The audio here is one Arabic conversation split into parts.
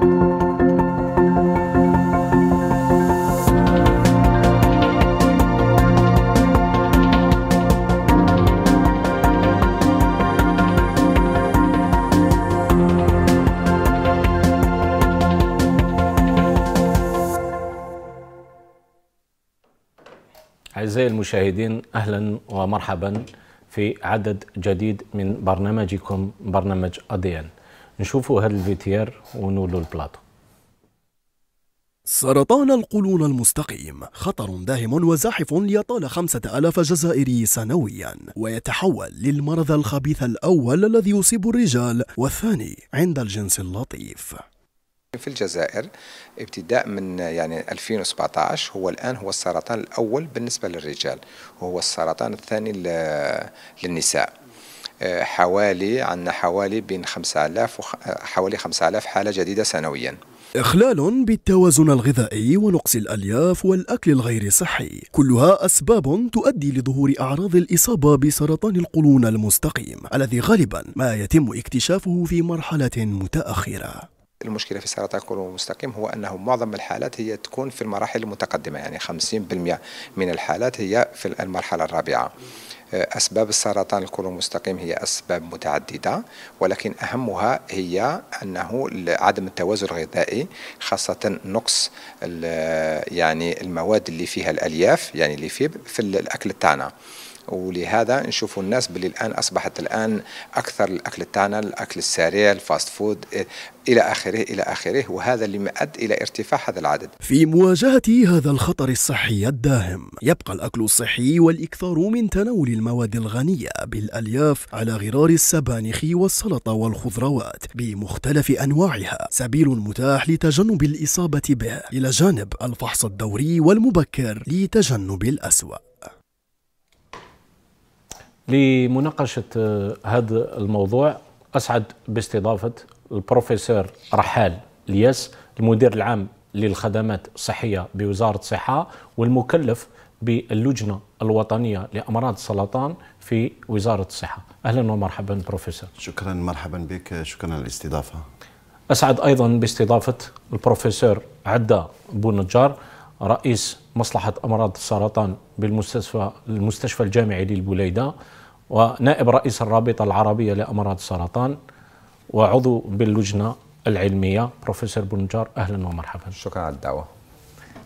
أعزائي المشاهدين أهلا ومرحبا في عدد جديد من برنامجكم برنامج أديان نشوفوا هذا الفي ار ونولوا البلاطو سرطان القولون المستقيم خطر داهم وزاحف يطال خمسة ألاف جزائري سنويا ويتحول للمرض الخبيث الأول الذي يصيب الرجال والثاني عند الجنس اللطيف في الجزائر ابتداء من يعني 2017 هو الآن هو السرطان الأول بالنسبة للرجال وهو السرطان الثاني للنساء حوالي عندنا حوالي بين 5000 حوالي 5000 حالة جديدة سنويا إخلال بالتوازن الغذائي ونقص الألياف والأكل الغير صحي كلها أسباب تؤدي لظهور أعراض الإصابة بسرطان القولون المستقيم الذي غالبا ما يتم اكتشافه في مرحلة متأخرة المشكلة في سرطان القولون المستقيم هو أنه معظم الحالات هي تكون في المراحل المتقدمة يعني 50% من الحالات هي في المرحلة الرابعة أسباب السرطان القولون المستقيم هي أسباب متعددة ولكن أهمها هي أنه عدم التوازن الغذائي خاصة نقص يعني المواد اللي فيها الألياف يعني اللي في الأكل تاعنا ولهذا نشوف الناس باللي الان اصبحت الان اكثر الاكل تاعنا الاكل السريع الفاست فود إيه، الى اخره الى اخره وهذا اللي ما اد الى ارتفاع هذا العدد. في مواجهه هذا الخطر الصحي الداهم، يبقى الاكل الصحي والاكثار من تناول المواد الغنيه بالالياف على غرار السبانخ والسلطه والخضروات بمختلف انواعها، سبيل متاح لتجنب الاصابه به، الى جانب الفحص الدوري والمبكر لتجنب الاسوأ. لمناقشة آه، هذا الموضوع أسعد باستضافة البروفيسور رحال الياس المدير العام للخدمات الصحية بوزارة الصحة والمكلف باللجنة الوطنية لأمراض السرطان في وزارة الصحة أهلا ومرحبا بروفيسور شكرا مرحبا بك شكرا للاستضافة أسعد أيضا باستضافة البروفيسور عدة بونجار رئيس مصلحة أمراض السرطان بالمستشفى المستشفى الجامعي للبليدة ونائب رئيس الرابطة العربية لأمراض السرطان وعضو باللجنة العلمية بروفيسور بونجار أهلا ومرحبا شكرا على الدعوة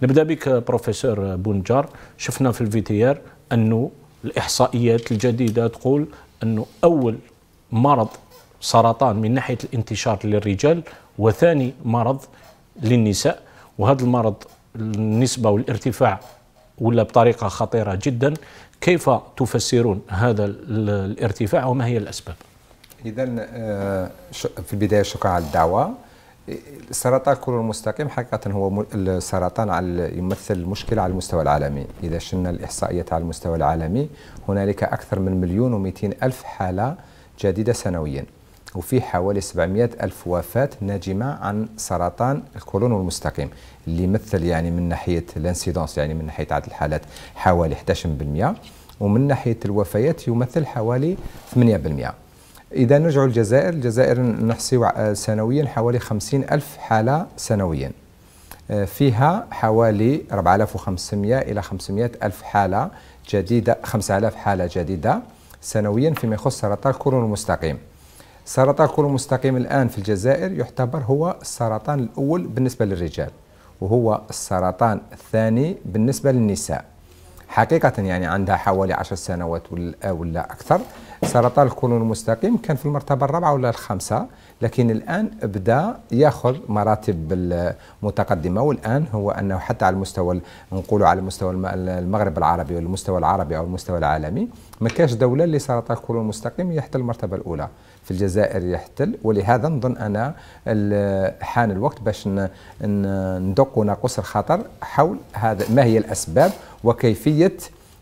نبدأ بك بروفيسور بونجار شفنا في الفيتيار أنه الإحصائيات الجديدة تقول أنه أول مرض سرطان من ناحية الانتشار للرجال وثاني مرض للنساء وهذا المرض النسبة والارتفاع ولا بطريقة خطيرة جدا كيف تفسرون هذا الارتفاع وما هي الأسباب؟ إذا آه، في البداية شكرا على الدعوة سرطان الكولون المستقيم حقيقة هو السرطان على يمثل مشكلة على المستوى العالمي إذا شلنا الإحصائيات على المستوى العالمي هنالك أكثر من مليون و ألف حالة جديدة سنويا وفي حوالي 700 ألف وفاة ناجمة عن سرطان الكولون المستقيم اللي مثل يعني من ناحيه الانسيدونس يعني من ناحيه عدد الحالات حوالي 11% ومن ناحيه الوفيات يمثل حوالي 8% اذا نرجع للجزائر الجزائر نحصي سنويا حوالي 50 الف حاله سنويا آه، فيها حوالي 4500 الى 500 الف حاله جديده 5000 حاله جديده سنويا فيما يخص سرطان القولون المستقيم سرطان القولون المستقيم الان في الجزائر يعتبر هو السرطان الاول بالنسبه للرجال وهو السرطان الثاني بالنسبة للنساء حقيقة يعني عندها حوالي عشر سنوات ولا أكثر سرطان القولون المستقيم كان في المرتبة الرابعة ولا الخامسة لكن الآن بدأ يأخذ مراتب متقدمة والآن هو أنه حتى على المستوى نقوله على مستوى المغرب العربي والمستوى العربي أو المستوى العالمي ما كاش دولة اللي سرطان القولون المستقيم يحتل المرتبة الأولى في الجزائر يحتل ولهذا نظن أنا حان الوقت باش ندق ونقص الخطر حول هذا ما هي الأسباب وكيفية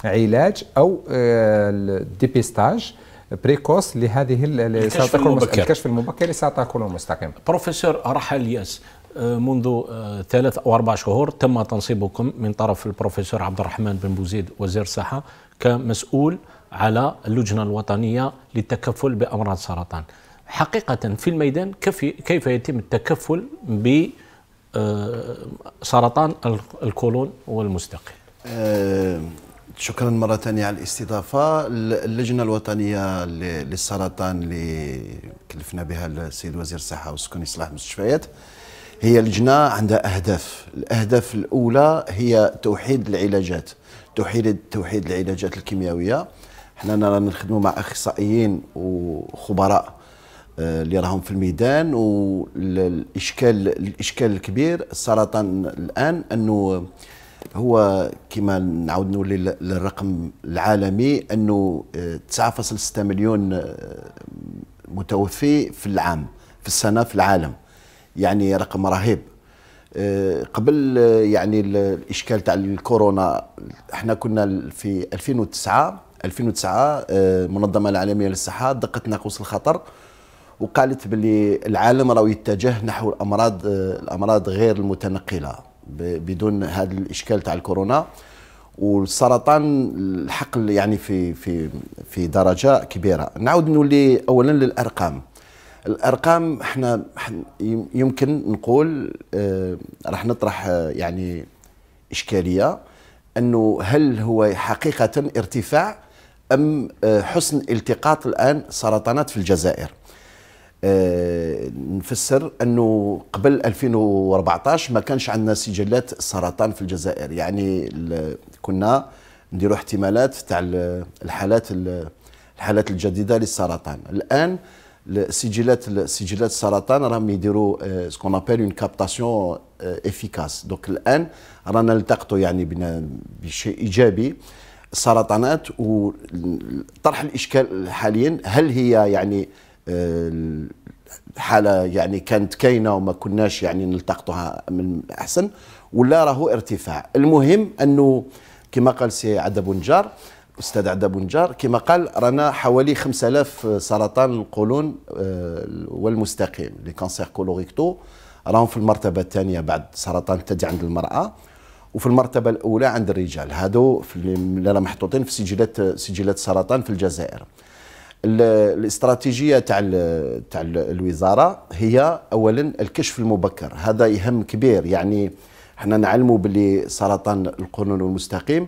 علاج او آه، الديبيستاج بريكوس لهذه الكشف المبكر لسرطان المستقيم بروفيسور رحل ياس آه، منذ آه، ثلاث او اربع شهور تم تنصيبكم من طرف البروفيسور عبد الرحمن بن بوزيد وزير الصحه كمسؤول على اللجنه الوطنيه للتكفل بامراض السرطان. حقيقه في الميدان كيف يتم التكفل ب آه، سرطان القولون والمستقل؟ شكرا مرة ثانية على الاستضافة اللجنة الوطنية للسرطان اللي كلفنا بها السيد وزير الصحة وسكن إصلاح المستشفيات هي لجنة عندها أهداف الأهداف الأولى هي توحيد العلاجات توحيد توحيد العلاجات الكيميائية حنا رانا نخدموا مع أخصائيين وخبراء آه، اللي راهم في الميدان والإشكال الإشكال الكبير السرطان الآن أنه هو كما نعاود نقول للرقم العالمي انه 9.6 آه، مليون آه، متوفي في العام في السنه في العالم يعني رقم رهيب آه، قبل يعني الاشكال تاع الكورونا احنا كنا في 2009 2009 المنظمه العالميه للصحه دقت ناقوس الخطر وقالت باللي العالم راه يتجه نحو الامراض الامراض غير المتنقله بدون هذا الاشكال تاع الكورونا والسرطان الحقل يعني في في في درجه كبيره نعاود نولي اولا للارقام الارقام احنا يمكن نقول آه، راح نطرح آه، يعني اشكاليه انه هل هو حقيقه ارتفاع ام آه، حسن التقاط الان سرطانات في الجزائر آه، نفسر انه قبل 2014 ما كانش عندنا سجلات سرطان في الجزائر يعني كنا نديروا احتمالات تاع الحالات الحالات الجديده للسرطان الان السجلات سجلات السرطان راهم يديروا سكون ابل اون كابتاسيون افيكاس دونك الان رانا نلتقطوا يعني بشيء ايجابي السرطانات وطرح الاشكال حاليا هل هي يعني حالة يعني كانت كاينة وما كناش يعني نلتقطوها من أحسن ولا راهو ارتفاع المهم أنه كما قال سي عدا بنجار أستاذ عدا بنجار كما قال رانا حوالي 5000 سرطان القولون آه، والمستقيم لي كانسير كولوريكتو راهم في المرتبة الثانية بعد سرطان الثدي عند المرأة وفي المرتبة الأولى عند الرجال هادو اللي راه محطوطين في سجلات سجلات سرطان في الجزائر الاستراتيجيه تاع تاع الوزاره هي اولا الكشف المبكر هذا يهم كبير يعني احنا نعلموا باللي سرطان القولون المستقيم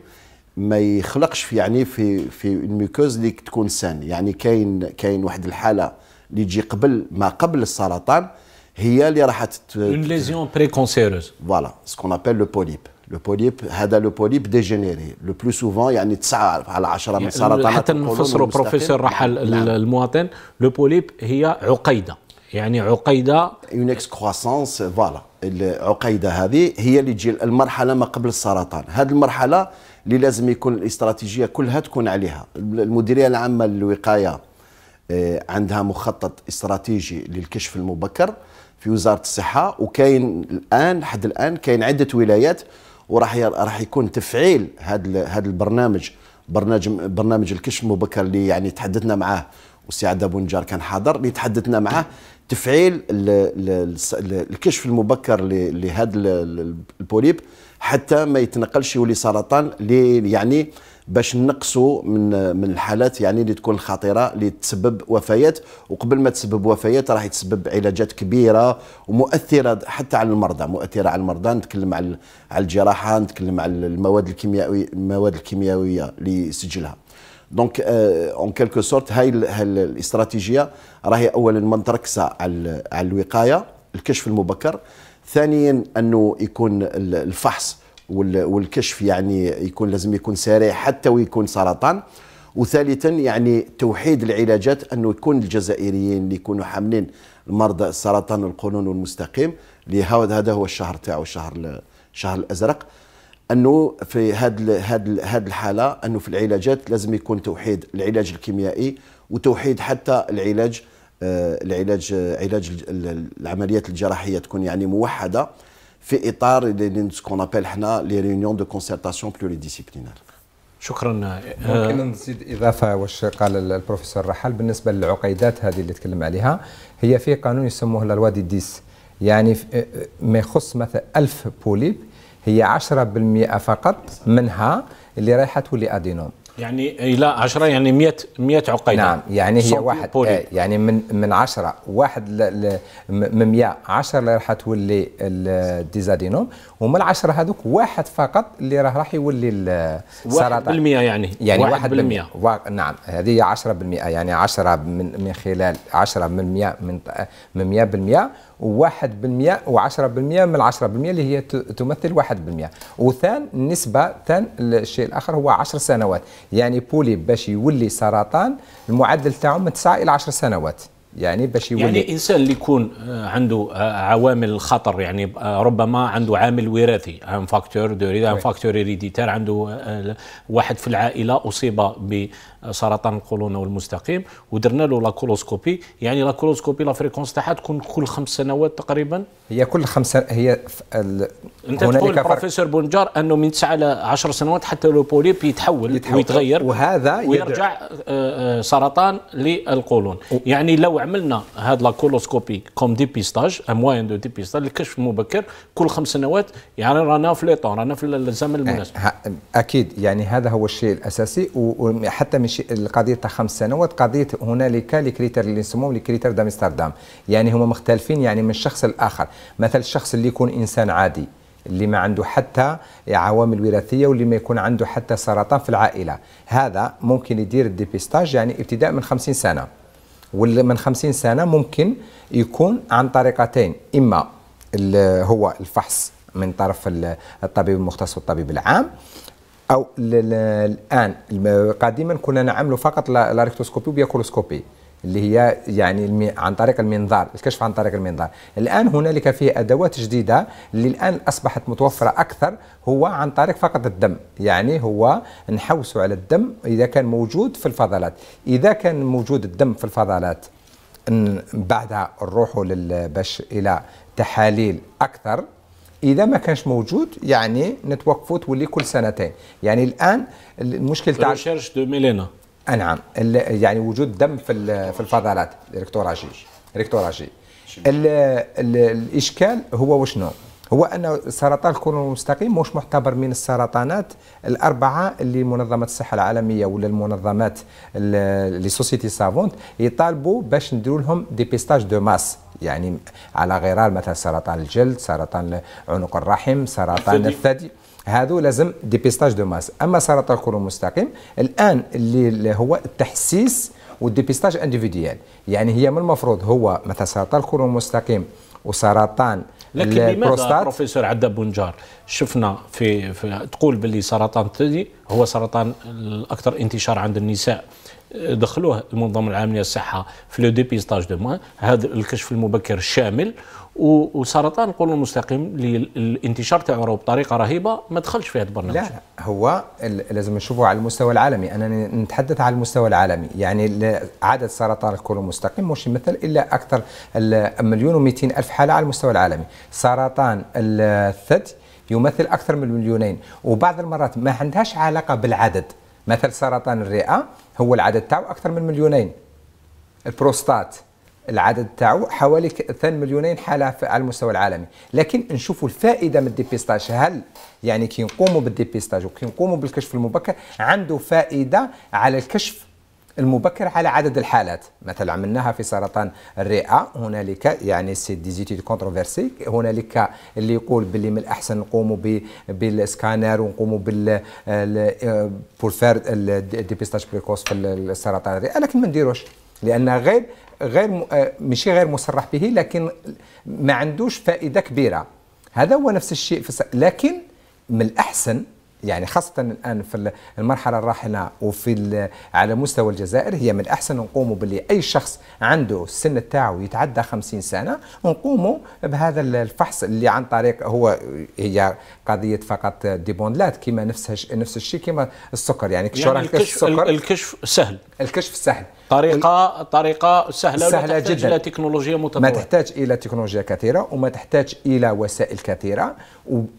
ما يخلقش في يعني في في الميكوز اللي تكون سان يعني كاين كاين واحد الحاله اللي تجي قبل ما قبل السرطان هي اللي راح تت... اون ليزيون بري كونسيروز فوالا سكون ابل لو بوليب بوليب هذا بوليب ديجينيري لو بلو سوفون يعني 9 على 10 من يعني سرطانات حتى نفسروا بروفيسور رحل نعم. المواطن لو بوليب هي عقيده يعني عقيده اون اكس كروسونس فوالا العقيده هذه هي اللي تجي المرحله ما قبل السرطان هذه المرحله اللي لازم يكون الاستراتيجيه كلها تكون عليها المديريه العامه للوقايه آه، عندها مخطط استراتيجي للكشف المبكر في وزاره الصحه وكاين الان حد الان كاين عده ولايات وراح راح يكون تفعيل هذا هذا البرنامج برنامج برنامج الكشف المبكر اللي يعني تحدثنا معاه والسي ابو بونجار كان حاضر اللي تحدثنا معاه تفعيل الكشف المبكر لهذا البوليب حتى ما يتنقلش يولي سرطان لي... يعني باش نقصوا من من الحالات يعني اللي تكون خطيره اللي تسبب وفيات وقبل ما تسبب وفيات راح تسبب علاجات كبيره ومؤثره حتى على المرضى مؤثره على المرضى نتكلم على على الجراحه نتكلم على المواد الكيميائيه المواد الكيميائيه اللي سجلها دونك اون كيلكو سورت هاي الاستراتيجيه راهي اولا متركزه على على الوقايه الكشف المبكر ثانيا انه يكون الفحص والكشف يعني يكون لازم يكون سريع حتى ويكون سرطان وثالثا يعني توحيد العلاجات انه يكون الجزائريين اللي يكونوا حاملين مرضى السرطان القولون والمستقيم هذا هو الشهر تاعو الشهر الشهر الازرق انه في هذه هذه الحاله انه في العلاجات لازم يكون توحيد العلاج الكيميائي وتوحيد حتى العلاج آه العلاج آه علاج العمليات الجراحيه تكون يعني موحده في اطار سكون ابل حنا لي ريونيون دو كونسرتاسيون بلوريديسيبلينار شكرا ممكن آه، نزيد اضافه واش قال البروفيسور رحال بالنسبه للعقيدات هذه اللي تكلم عليها هي في قانون يسموه لا دي ديس يعني آه، آه، ما يخص مثلا 1000 بوليب هي 10% فقط منها اللي رايحه تولي ادينوم يعني لا 10 يعني 100 100 عقيده نعم يعني هي واحد آه يعني من من 10 واحد ل من 100 10 اللي راح تولي الديزادينوم ومن 10 هذوك واحد فقط اللي راه راح يولي السرطان 1% يعني يعني 1%, واحد بالمئة. و... نعم هذه 10% يعني 10 من من خلال 10 من 100 من من 100% و 1% و10% من 10% اللي هي تمثل 1% وثان النسبة ثان الشيء الآخر هو 10 سنوات يعني بولي باش يولي سرطان المعدل تاعو من 9 إلى 10 سنوات يعني باش يولي يعني الانسان اللي يكون آه، عنده آه، عوامل الخطر يعني آه، ربما عنده عامل وراثي ان فاكتور دو ان فاكتور هيريديتير عنده واحد في العائله اصيب ب سرطان القولون والمستقيم ودرنا له لا كولوسكوبي يعني لا كولوسكوبي لا فريكونس تاعها تكون كل خمس سنوات تقريبا هي كل خمس هي ال... انت تقول البروفيسور بونجار انه من 9 ل 10 سنوات حتى لو بوليب يتحول, يتحول ويتغير وهذا ويرجع آه، آه، سرطان للقولون يعني لو عملنا هاد لا كولوسكوبي كوم ديبيستاج موان دو ديبيستاج الكشف مبكر كل خمس سنوات يعني رانا في طون رانا في الزمن المناسب اكيد يعني هذا هو الشيء الاساسي وحتى مش القضيه تاع خمس سنوات قضيه هنالك لي كريتير اللي نسموهم كريتير دامستردام يعني هما مختلفين يعني من شخص لاخر مثل الشخص اللي يكون انسان عادي اللي ما عنده حتى عوامل وراثيه واللي ما يكون عنده حتى سرطان في العائله هذا ممكن يدير الديبيستاج يعني ابتداء من 50 سنه واللي من 50 سنه ممكن يكون عن طريقتين اما هو الفحص من طرف الطبيب المختص والطبيب العام او الان قديما كنا نعملوا فقط لا ريكتوسكوبي اللي هي يعني عن طريق المنظار الكشف عن طريق المنظار الان هنالك فيه ادوات جديده اللي الان اصبحت متوفره اكثر هو عن طريق فقط الدم يعني هو نحوسوا على الدم اذا كان موجود في الفضلات اذا كان موجود الدم في الفضلات بعدها نروحوا باش الى تحاليل اكثر اذا ما كانش موجود يعني نتوقفوا تولي كل سنتين يعني الان المشكل تاع ريشيرش دو ميلينا نعم يعني وجود دم في في الفضلات ريكتوراجي ريكتوراجي الاشكال هو وشنو هو ان سرطان الكولون المستقيم مش معتبر من السرطانات الاربعه اللي منظمه الصحه العالميه ولا المنظمات لي سوسيتي سافونت يطالبوا باش نديروا لهم ديبيستاج دو ماس يعني على غرار مثلا سرطان الجلد سرطان عنق الرحم سرطان الثدي هذو لازم ديبيستاج دو ماس اما سرطان القولون المستقيم الان اللي هو التحسيس والديبيستاج انديفيديال يعني هي من المفروض هو مثلا سرطان القولون المستقيم وسرطان لكن لماذا بروفيسور عدا بونجار شفنا في, في تقول باللي سرطان الثدي هو سرطان الاكثر انتشار عند النساء دخلوه المنظمه العالميه للصحه في لو ديبيستاج دو موان هذا الكشف المبكر الشامل وسرطان القولون المستقيم الانتشار تاعو بطريقه رهيبه ما دخلش في هذا البرنامج لا لا هو لازم نشوفه على المستوى العالمي انا نتحدث على المستوى العالمي يعني عدد سرطان القولون المستقيم مش يمثل الا اكثر مليون و200 الف حاله على المستوى العالمي سرطان الثدي يمثل اكثر من مليونين وبعض المرات ما عندهاش علاقه بالعدد مثل سرطان الرئه هو العدد تاعو اكثر من مليونين البروستات العدد تاعو حوالي 2 مليونين حاله على المستوى العالمي لكن نشوفوا الفائده من الديبيستاج هل يعني كي نقوموا بالديبيستاج وكي نقوموا بالكشف المبكر عنده فائده على الكشف المبكر على عدد الحالات مثلا عملناها في سرطان الرئه هنالك يعني سي ديزيتي كونتروفيرسي هنالك اللي يقول باللي من الاحسن نقوموا بالسكانر ونقوموا بال بور فير ديبيستاج بريكوس في سرطان الرئه لكن ما نديروش لان غير غير ماشي غير مصرح به لكن ما عندوش فائده كبيره هذا هو نفس الشيء لكن من الاحسن يعني خاصة الآن في المرحلة الراحلة وفي على مستوى الجزائر هي من الأحسن نقوموا باللي أي شخص عنده السن تاعو يتعدى 50 سنة ونقوموا بهذا الفحص اللي عن طريق هو هي قضية فقط ديبوندلات كما نفسها نفس الشيء كما السكر يعني, يعني الكشف السكر الكشف سهل الكشف سهل طريقه طريقه سهله سهله جدا الى تكنولوجيا متطوره ما تحتاج الى تكنولوجيا كثيره وما تحتاج الى وسائل كثيره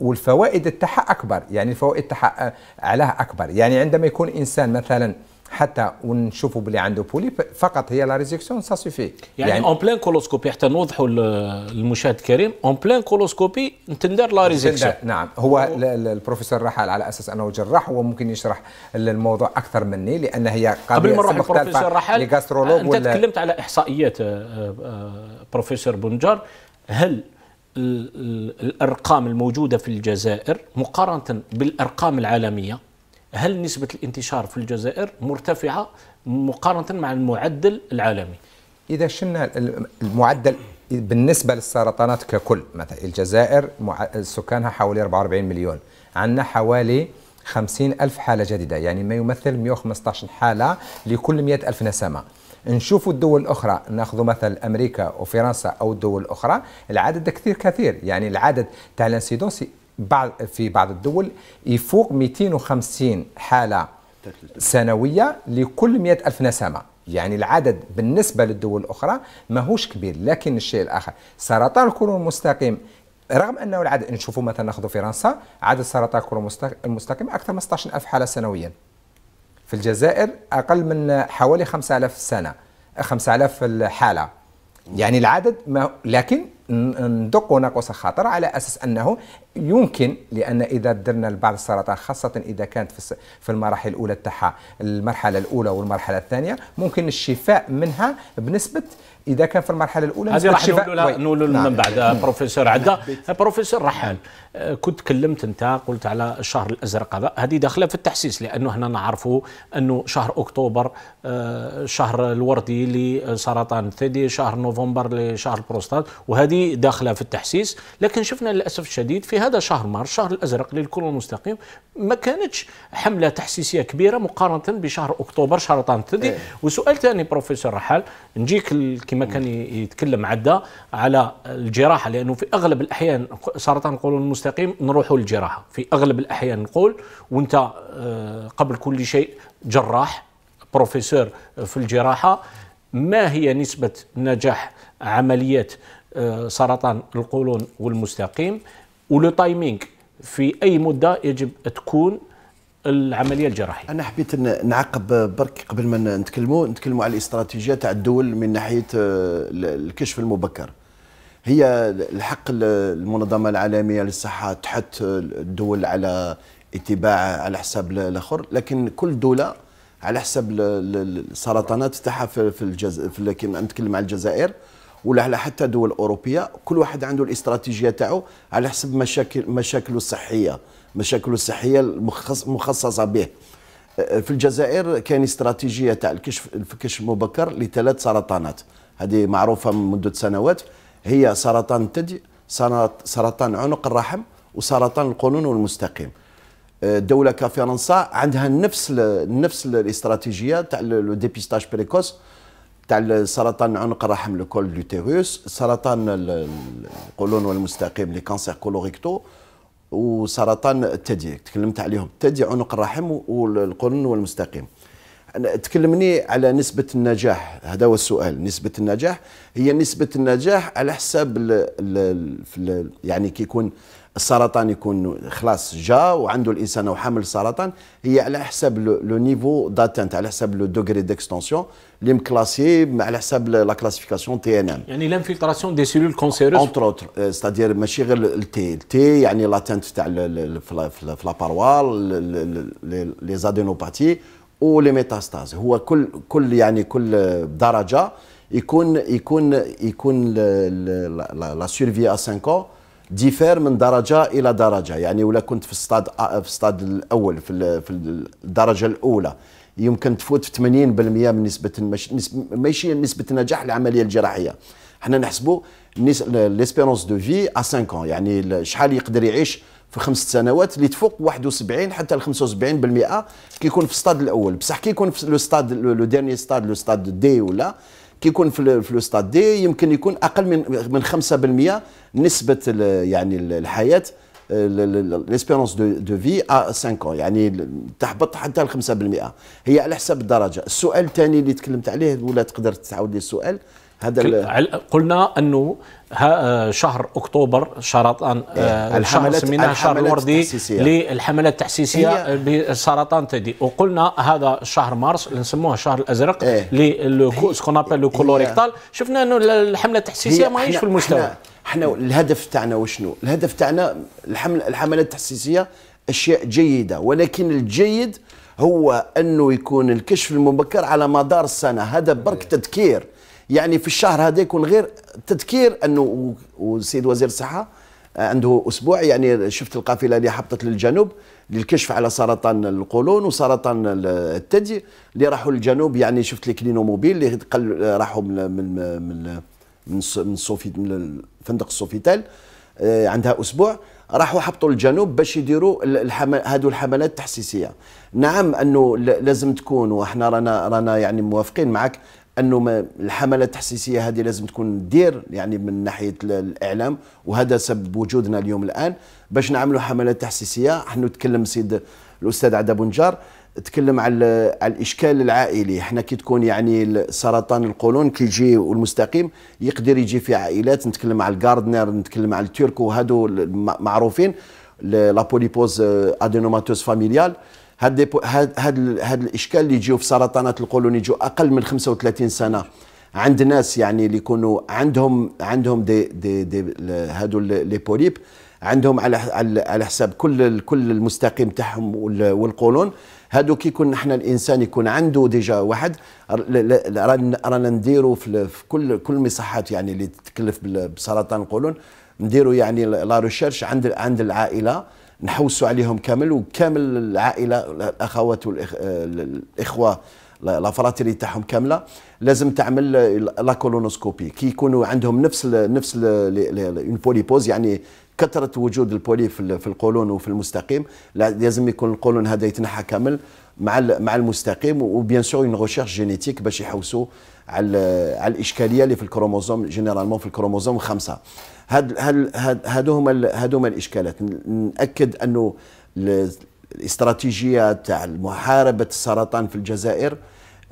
والفوائد تاعها اكبر يعني الفوائد تاعها عليها اكبر يعني عندما يكون انسان مثلا حتى ونشوفوا بلي عنده بوليب فقط هي لا ريزيكسيون سا سوفي يعني, يعني اون بلان كولوسكوبي حتى نوضحوا للمشاهد الكريم اون بلان كولوسكوبي تندار لا ريزيكسيون نعم هو البروفيسور رحل على اساس انه جراح هو ممكن يشرح الموضوع اكثر مني لان هي قبل ما نروح للبروفيسور رحل آه، انت ولا... تكلمت على احصائيات آه، آه، بروفيسور بنجار هل الارقام الموجوده في الجزائر مقارنه بالارقام العالميه هل نسبة الانتشار في الجزائر مرتفعة مقارنة مع المعدل العالمي؟ إذا شلنا المعدل بالنسبة للسرطانات ككل مثلا الجزائر سكانها حوالي 44 مليون عندنا حوالي 50 ألف حالة جديدة يعني ما يمثل 115 حالة لكل 100 ألف نسمة نشوفوا الدول الاخرى ناخذ مثل امريكا وفرنسا او الدول الاخرى العدد كثير كثير يعني العدد تاع الانسيدونسي بعض في بعض الدول يفوق 250 حالة سنوية لكل 100 ألف نسمة يعني العدد بالنسبة للدول الأخرى ماهوش كبير لكن الشيء الآخر سرطان الكولون المستقيم رغم انه العدد نشوفوا مثلا ناخذ فرنسا عدد سرطان الكولون المستقيم اكثر من 16 الف حاله سنويا في الجزائر اقل من حوالي 5000 سنه 5000 حاله يعني العدد ما لكن ندق ناقوس الخاطر على اساس انه يمكن لان اذا درنا لبعض السرطان خاصه اذا كانت في في المراحل الاولى تاعها المرحله الاولى والمرحله الثانيه ممكن الشفاء منها بنسبه اذا كان في المرحله الاولى هذه راح نقولوا نعم. من بعد نعم. بروفيسور عدا نعم. بروفيسور رحال كنت تكلمت انت قلت على الشهر الازرق هذا هذه داخله في التحسيس لانه هنا نعرفوا انه شهر اكتوبر الشهر آه، الوردي لسرطان الثدي شهر نوفمبر لشهر البروستات وهذه داخله في التحسيس لكن شفنا للاسف الشديد فيها هذا شهر مارس شهر الازرق للكل المستقيم ما كانتش حمله تحسيسيه كبيره مقارنه بشهر اكتوبر شهر طنطا إيه. وسؤال ثاني بروفيسور رحال نجيك كما كان يتكلم عدا على الجراحه لانه في اغلب الاحيان سرطان القولون المستقيم نروحوا للجراحه في اغلب الاحيان نقول وانت آه، قبل كل شيء جراح بروفيسور آه، في الجراحه ما هي نسبه نجاح عمليات آه، سرطان القولون والمستقيم ولو تايمينغ في اي مده يجب تكون العمليه الجراحيه. انا حبيت نعقب برك قبل ما نتكلموا نتكلموا على الاستراتيجيه تاع الدول من ناحيه آه، الكشف المبكر. هي الحق المنظمه العالميه للصحه تحث الدول على اتباع على حساب الاخر لكن كل دوله على حساب السرطانات تاعها في الجز... في لكن نتكلم على الجزائر ولا على حتى دول اوروبيه كل واحد عنده الاستراتيجيه تاعو على حسب مشاكل مشاكله الصحيه مشاكله الصحيه المخصصه به أه، في الجزائر كاين استراتيجيه تاع الكشف الكشف المبكر لثلاث سرطانات هذه معروفه منذ سنوات هي سرطان الثدي سرطان عنق الرحم وسرطان القولون والمستقيم أه، دوله كفرنسا عندها نفس نفس الاستراتيجيه تاع لو ديبيستاج بريكوس تاع سرطان عنق الرحم لكول لوتيروس سرطان القولون والمستقيم لي كانسير كولوريكتو وسرطان الثدي تكلمت عليهم الثدي عنق الرحم والقولون والمستقيم تكلمني على نسبة النجاح هذا هو السؤال نسبة النجاح هي نسبة النجاح على حساب ال ال ال يعني كيكون السرطان يكون خلاص جا وعنده الانسان او حامل السرطان هي على حساب لو نيفو داتنت على حساب لو دوغري ديكستونسيون اللي مكلاسي على حساب لا كلاسيفيكاسيون تي ان ام يعني لانفلتراسيون دي سيلول كونسيروس اونتر اوتر ستادير ماشي غير التي التي يعني لاتنت تاع في لاباروال لي زادينوباتي و لي ميتاستاز هو كل كل يعني كل درجه يكون يكون يكون لا سيرفي ا 5 ans ديفير من درجه الى درجه يعني ولا كنت في الصطاد في الصطاد الاول في في الدرجه الاولى يمكن تفوت في 80% من نسبه ماشي نسبه نجاح العمليه الجراحيه حنا نحسبوا ليسبيرونس دو في ا 5 يعني شحال يقدر يعيش في خمس سنوات اللي تفوق 71 حتى ل 75% كيكون في الصطاد الاول بصح كيكون في لو ستاد لو ديرني ستاد لو ستاد دي ولا كي يكون في, لو ستاد دي يمكن يكون اقل من من 5% نسبه يعني الحياه ليسبيرونس دو دو في ا 5 يعني تحبط حتى ل 5% هي على حسب الدرجه السؤال الثاني اللي تكلمت عليه ولا تقدر تعاود لي السؤال هذا قلنا انه آه، شهر اكتوبر سرطان الحملات منها الشهر الوردي للحملات التحسيسيه بسرطان ثدي وقلنا هذا شهر مارس اللي نسموه الشهر الازرق إيه سكون ابل كولوريكتال شفنا انه الحمله التحسيسيه ماهيش في المستوى احنا, احنا الهدف تاعنا وشنو؟ الهدف تاعنا الحملات التحسيسيه اشياء جيده ولكن الجيد هو انه يكون الكشف المبكر على مدار السنه هذا برك تذكير يعني في الشهر هذا يكون غير تذكير انه والسيد وزير الصحه عنده اسبوع يعني شفت القافله اللي حبطت للجنوب للكشف على سرطان القولون وسرطان الثدي اللي راحوا للجنوب يعني شفت الكلينو موبيل اللي قل راحوا من من من من, من, من فندق السوفيتال آه، عندها اسبوع راحوا حبطوا الجنوب باش يديروا هذو الحملات التحسيسيه نعم انه لازم تكون وحنا رانا رانا يعني موافقين معك انه ما الحمله التحسيسيه هذه لازم تكون دير يعني من ناحيه الاعلام وهذا سبب وجودنا اليوم الان باش نعملوا حملات تحسيسيه احنا نتكلم سيد الاستاذ عدا بنجار تكلم على على الاشكال العائلي احنا كي تكون يعني سرطان القولون كي يجي والمستقيم يقدر يجي في عائلات نتكلم على الجاردنر نتكلم على التيركو هادو معروفين لا بوليبوز ادينوماتوس فاميليال هاد هاد هاد, هاد الاشكال اللي يجيو في سرطانات القولون يجيو اقل من 35 سنه عند ناس يعني اللي يكونوا عندهم عندهم دي دي, دي هادو لي بوليب عندهم على على حساب كل كل المستقيم تاعهم والقولون هادو كي يكون احنا الانسان يكون عنده ديجا واحد رانا نديروا في كل كل المصحات يعني اللي تتكلف بسرطان القولون نديروا يعني لا ريشيرش عند عند العائله نحوسوا عليهم كامل وكامل العائله الاخوات والاخوه لا فراتيري تاعهم كامله لازم تعمل لا كولونوسكوبي كي يكونوا عندهم نفس الـ نفس اون بوليبوز يعني كثره وجود البولي في القولون وفي المستقيم لازم يكون القولون هذا يتنحى كامل مع مع المستقيم وبيان سور اون ريشيرش جينيتيك باش يحوسوا على على الاشكاليه اللي في الكروموزوم جينيرالمون في الكروموزوم خمسه هاد هاد هادو هما هادو هما الاشكالات ناكد انه الاستراتيجيه تاع محاربه السرطان في الجزائر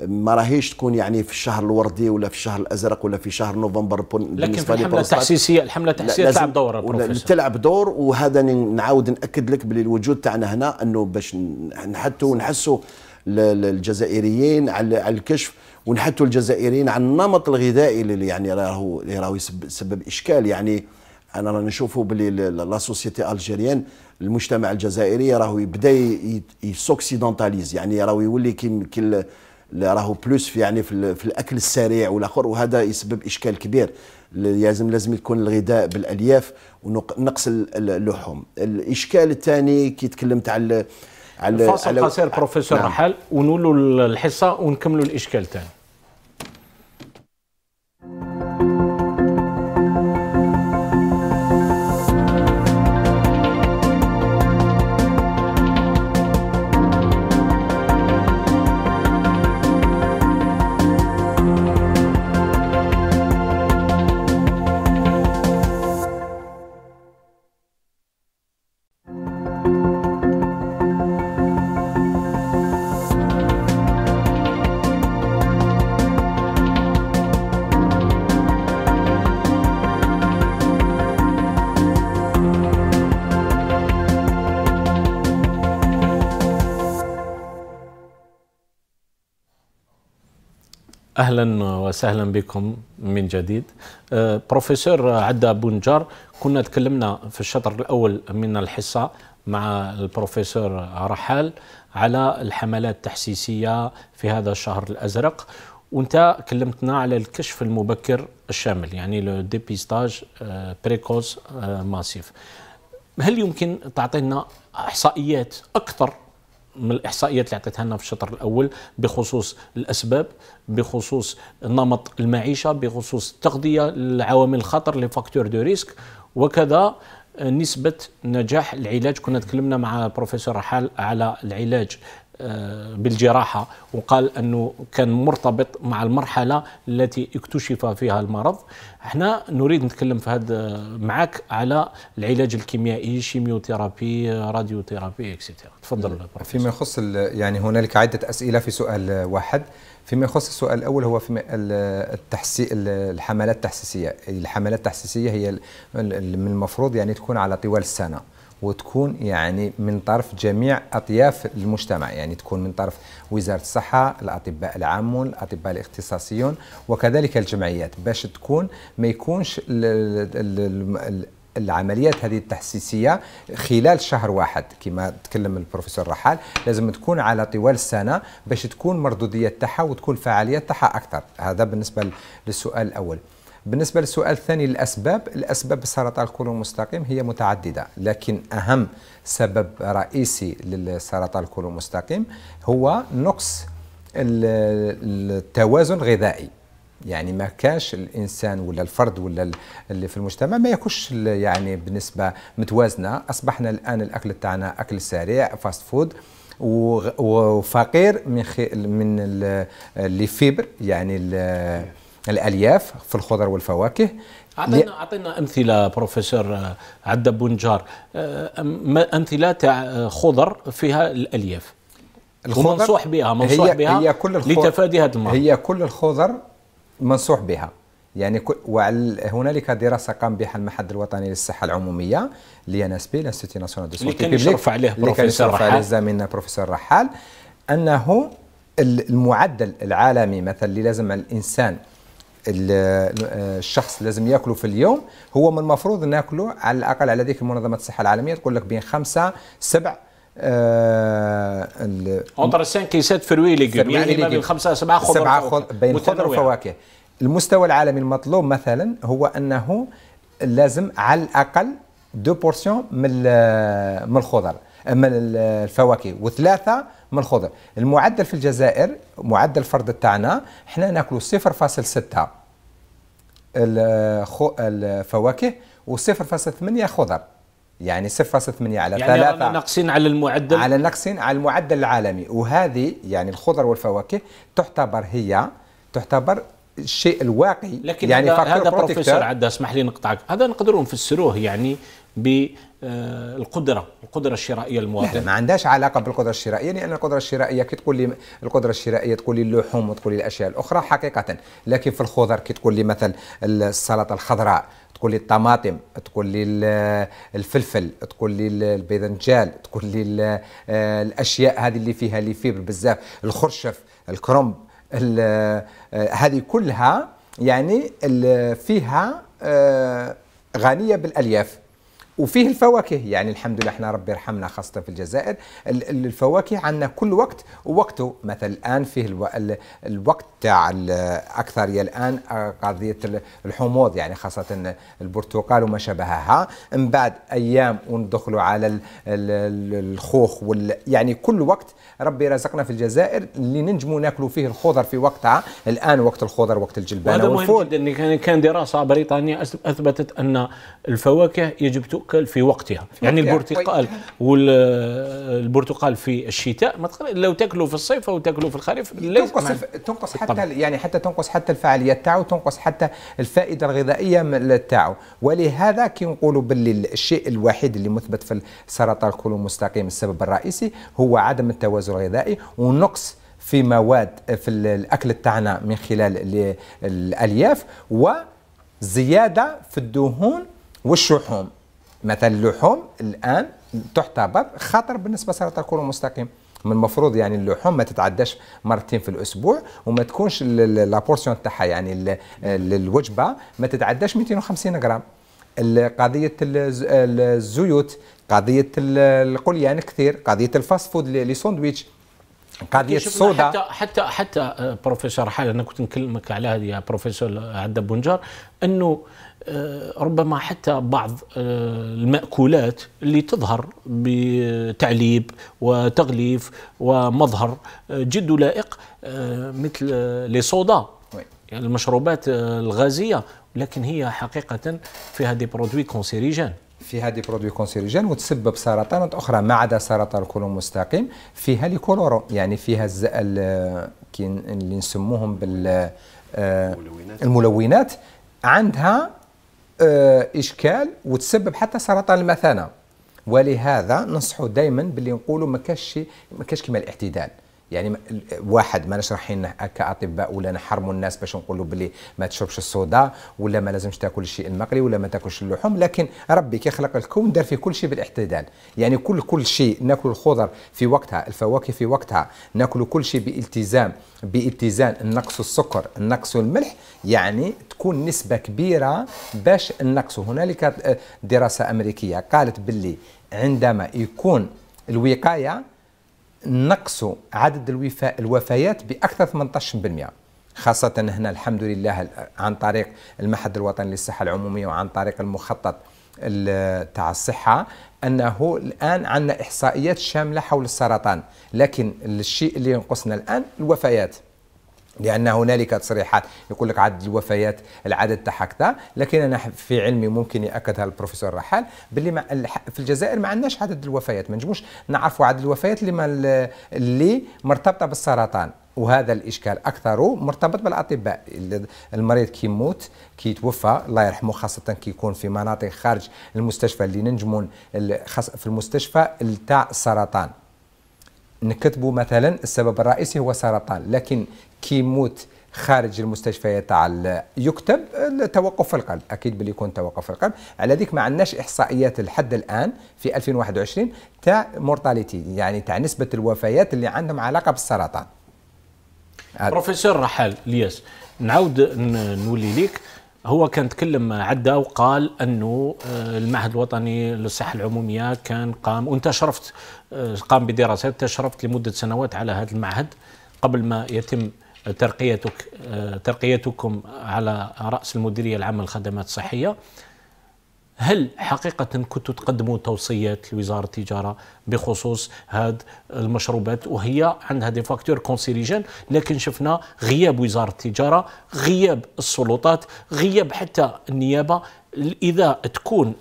ما راهيش تكون يعني في الشهر الوردي ولا في الشهر الازرق ولا في شهر نوفمبر لكن في الحمله التحسيسيه الحمله التحسيسيه تلعب دور تلعب دور وهذا نعاود ناكد لك باللي الوجود تاعنا هنا انه باش نحتوا ونحسوا الجزائريين على الكشف ونحثوا الجزائريين عن النمط الغذائي اللي يعني راهو اللي راهو يسبب اشكال يعني انا راني نشوفوا باللي لا سوسيتي الجيريان المجتمع الجزائري راهو يبدا يسوكسيدونتاليز يعني راهو يولي كي كي راهو بلوس في يعني في, في الاكل السريع والاخر وهذا يسبب اشكال كبير لازم لازم يكون الغذاء بالالياف ونقص اللحوم الاشكال الثاني كي تكلمت على على فاصل قصير آه، بروفيسور نعم. رحال ونولوا الحصه ونكملوا الاشكال تاني اهلا وسهلا بكم من جديد أه، بروفيسور عدا بونجار كنا تكلمنا في الشطر الاول من الحصه مع البروفيسور رحال على الحملات التحسيسيه في هذا الشهر الازرق وانت كلمتنا على الكشف المبكر الشامل يعني لو ديبيستاج بريكوز ماسيف هل يمكن تعطينا احصائيات اكثر من الاحصائيات اللي عطيتها لنا في الشطر الاول بخصوص الاسباب بخصوص نمط المعيشه بخصوص التغذيه العوامل الخطر لي فاكتور دو ريسك وكذا نسبة نجاح العلاج كنا تكلمنا مع بروفيسور رحال على العلاج آه، بالجراحة وقال أنه كان مرتبط مع المرحلة التي اكتشف فيها المرض احنا نريد نتكلم في هذا معك على العلاج الكيميائي شيميوثيرابي راديوثيرابي اكسترا تفضل فيما يخص يعني هنالك عدة أسئلة في سؤال واحد فيما يخص السؤال الاول هو في التحسي الحملات التحسيسيه الحملات التحسيسيه هي من المفروض يعني تكون على طوال السنه وتكون يعني من طرف جميع اطياف المجتمع يعني تكون من طرف وزاره الصحه الاطباء العامون الاطباء الاختصاصيون وكذلك الجمعيات باش تكون ما يكونش العمليات هذه التحسيسيه خلال شهر واحد كما تكلم البروفيسور رحال لازم تكون على طوال السنه باش تكون مردوديه تاعها وتكون فعاليه تاعها اكثر هذا بالنسبه للسؤال الاول بالنسبة للسؤال الثاني الأسباب الأسباب سرطان القولون المستقيم هي متعددة لكن أهم سبب رئيسي لسرطان القولون المستقيم هو نقص التوازن الغذائي يعني ما كاش الانسان ولا الفرد ولا اللي في المجتمع ما ياكلش يعني بنسبه متوازنه اصبحنا الان الاكل تاعنا اكل سريع فاست فود وفقير من خي من اللي فيبر يعني الالياف في الخضر والفواكه اعطينا اعطينا امثله بروفيسور آه، عدا بونجار آه، امثله تاع آه، خضر فيها الالياف الخضر ومنصوح بها منصوح هي بها هي كل لتفادي هذا المرض هي كل الخضر منصوح بها يعني هنالك دراسه قام بها المحد الوطني للصحه العموميه لي ان اس بي لانستيتي ناسيونال دو سونتي اللي كان يشرف عليه بروفيسور رحال عليه زميلنا بروفيسور رحال انه المعدل العالمي مثلا اللي لازم الانسان آه، الشخص لازم ياكله في اليوم هو من المفروض ناكله على الاقل على ذيك منظمه الصحه العالميه تقول لك بين خمسه سبع اونتر 5 كيسات فروي يعني ما بين خمسه سبع خضر سبعه خضر بين خضر وفواكه المستوى العالمي المطلوب مثلا هو انه لازم على الاقل دو بورسيون من من الخضر من الفواكه وثلاثه من الخضر المعدل في الجزائر معدل الفرد تاعنا احنا ناكلوا 0.6 الفواكه و0.8 خضر يعني 0.8 على يعني يعني ناقصين على المعدل على ناقصين على المعدل العالمي وهذه يعني الخضر والفواكه تعتبر هي تعتبر الشيء الواقي لكن يعني هذا, هذا بروفيسور عدا اسمح لي نقطعك هذا نقدروا نفسروه يعني بالقدره آه، القدره الشرائيه المواطن ما عندهاش علاقه بالقدره الشرائيه لان القدره الشرائيه كي تقول لي القدره الشرائيه تقول لي اللحوم وتقول لي الاشياء الاخرى حقيقه لكن في الخضر كي تقول لي مثلا السلطه الخضراء تقول لي الطماطم تقول لي الفلفل تقول لي البيذنجال تقول لي آه، الاشياء هذه اللي فيها لي فيبر بزاف الخرشف الكرنب آه، هذه كلها يعني فيها آه، غنية بالألياف وفيه الفواكه يعني الحمد لله احنا ربي يرحمنا خاصة في الجزائر الفواكه عندنا كل وقت ووقته مثلا الآن فيه الوقت تاع اكثر الان آه، قضيه الحموض يعني خاصه البرتقال وما شابهها من بعد ايام وندخلوا على الخوخ وال يعني كل وقت ربي رزقنا في الجزائر اللي نجموا ناكلوا فيه الخضر في وقتها الان وقت الخضر وقت الجلبانه والفول مهم جدا كان دراسه بريطانيه اثبتت ان الفواكه يجب تؤكل في وقتها في يعني وقتها. البرتقال والبرتقال في الشتاء ما لو تاكلوا في الصيف او تاكلوا في الخريف تنقص تنقص حتى حتى يعني حتى تنقص حتى الفعاليه تاعو تنقص حتى الفائده الغذائيه تاعو ولهذا كي نقولوا باللي الشيء الوحيد اللي مثبت في سرطان القولون المستقيم السبب الرئيسي هو عدم التوازن الغذائي ونقص في مواد في الاكل تاعنا من خلال الالياف وزياده في الدهون والشحوم مثلا اللحوم الان تعتبر خطر بالنسبه لسرطان القولون المستقيم من المفروض يعني اللحوم ما تتعداش مرتين في الاسبوع وما تكونش لابورسيون تاعها يعني الوجبه ما تتعداش 250 غرام قضيه الزيوت قضيه القليان يعني كثير قضيه الفاست فود لي ساندويتش قضيه الصودا حتى حتى حتى آه، بروفيسور حال انا كنت نكلمك على هذه يا بروفيسور عدا بونجار انه آه، ربما حتى بعض آه، المأكولات اللي تظهر بتعليب وتغليف ومظهر آه، جد لائق مثل لي صودا يعني المشروبات الغازية لكن هي حقيقة فيها دي برودوي كونسيريجين فيها دي برودوي كونسيريجين وتسبب سرطانات اخرى ما عدا سرطان القولون المستقيم فيها لي يعني فيها اللي نسموهم بال الملونات عندها آه، اشكال وتسبب حتى سرطان المثانه ولهذا ننصحوا دائما باللي نقولوا ما كاش ما كاش كيما الاعتدال يعني واحد ما رايحين كاطباء ولا نحرموا الناس باش نقولوا باللي ما تشربش الصودا ولا ما لازمش تاكل الشيء المقلي ولا ما تاكلش اللحوم لكن ربي كي خلق الكون دار فيه كل شيء بالاعتدال يعني كل كل شيء ناكل الخضر في وقتها الفواكه في وقتها ناكل كل شيء بالتزام بالتزام نقص السكر نقص الملح يعني تكون نسبه كبيره باش نقصوا هنالك آه، دراسه امريكيه قالت باللي عندما يكون الوقايه نقصوا عدد الوفاء الوفيات باكثر 18% خاصة هنا الحمد لله عن طريق المعهد الوطني للصحة العمومية وعن طريق المخطط تاع الصحة أنه الآن عندنا إحصائيات شاملة حول السرطان لكن الشيء اللي ينقصنا الآن الوفيات لان هنالك تصريحات يقول لك عدد الوفيات العدد تاعها كذا لكن انا في علمي ممكن ياكدها البروفيسور رحال باللي ما في الجزائر ما عندناش عدد الوفيات ما نجموش نعرفوا عدد الوفيات اللي ما اللي مرتبطه بالسرطان وهذا الاشكال اكثر مرتبط بالاطباء المريض كي يموت كي يتوفى الله يرحمه خاصه كي يكون في مناطق خارج المستشفى اللي ننجمون في المستشفى تاع السرطان نكتبوا مثلا السبب الرئيسي هو سرطان لكن كي يموت خارج المستشفيات تاع يكتب توقف القلب اكيد باللي يكون توقف القلب على ذيك ما عندناش احصائيات لحد الان في 2021 تاع مورتاليتي يعني تاع نسبه الوفيات اللي عندهم علاقه بالسرطان بروفيسور رحال الياس نعاود نولي ليك هو كان تكلم عدة وقال أنه آه، المعهد الوطني للصحة العمومية كان قام وأنت شرفت آه، قام بدراسات تشرفت شرفت لمدة سنوات على هذا المعهد قبل ما يتم ترقيتك آه، ترقيتكم على رأس المديرية العامة للخدمات الصحية هل حقيقة كنتوا تقدموا توصيات لوزارة التجارة بخصوص هاد المشروبات وهي عندها دي فاكتور كونسيريجين لكن شفنا غياب وزارة التجارة غياب السلطات غياب حتى النيابة إذا تكون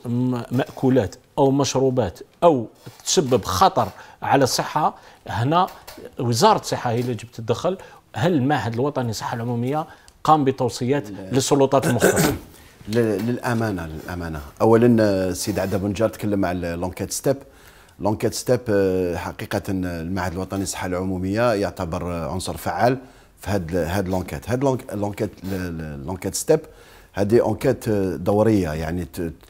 مأكولات أو مشروبات أو تسبب خطر على الصحة هنا وزارة الصحة هي اللي جبت تتدخل هل المعهد الوطني للصحة العمومية قام بتوصيات للسلطات المختصة للامانه للامانه اولا السيد آه، عدا بنجار تكلم على لونكيت ستيب لونكيت ستيب حقيقه آه، المعهد الوطني للصحه العموميه يعتبر آه، عنصر فعال في هاد هاد لونكيت هاد لونكيت لونكيت ستيب هذه اونكيت دوريه يعني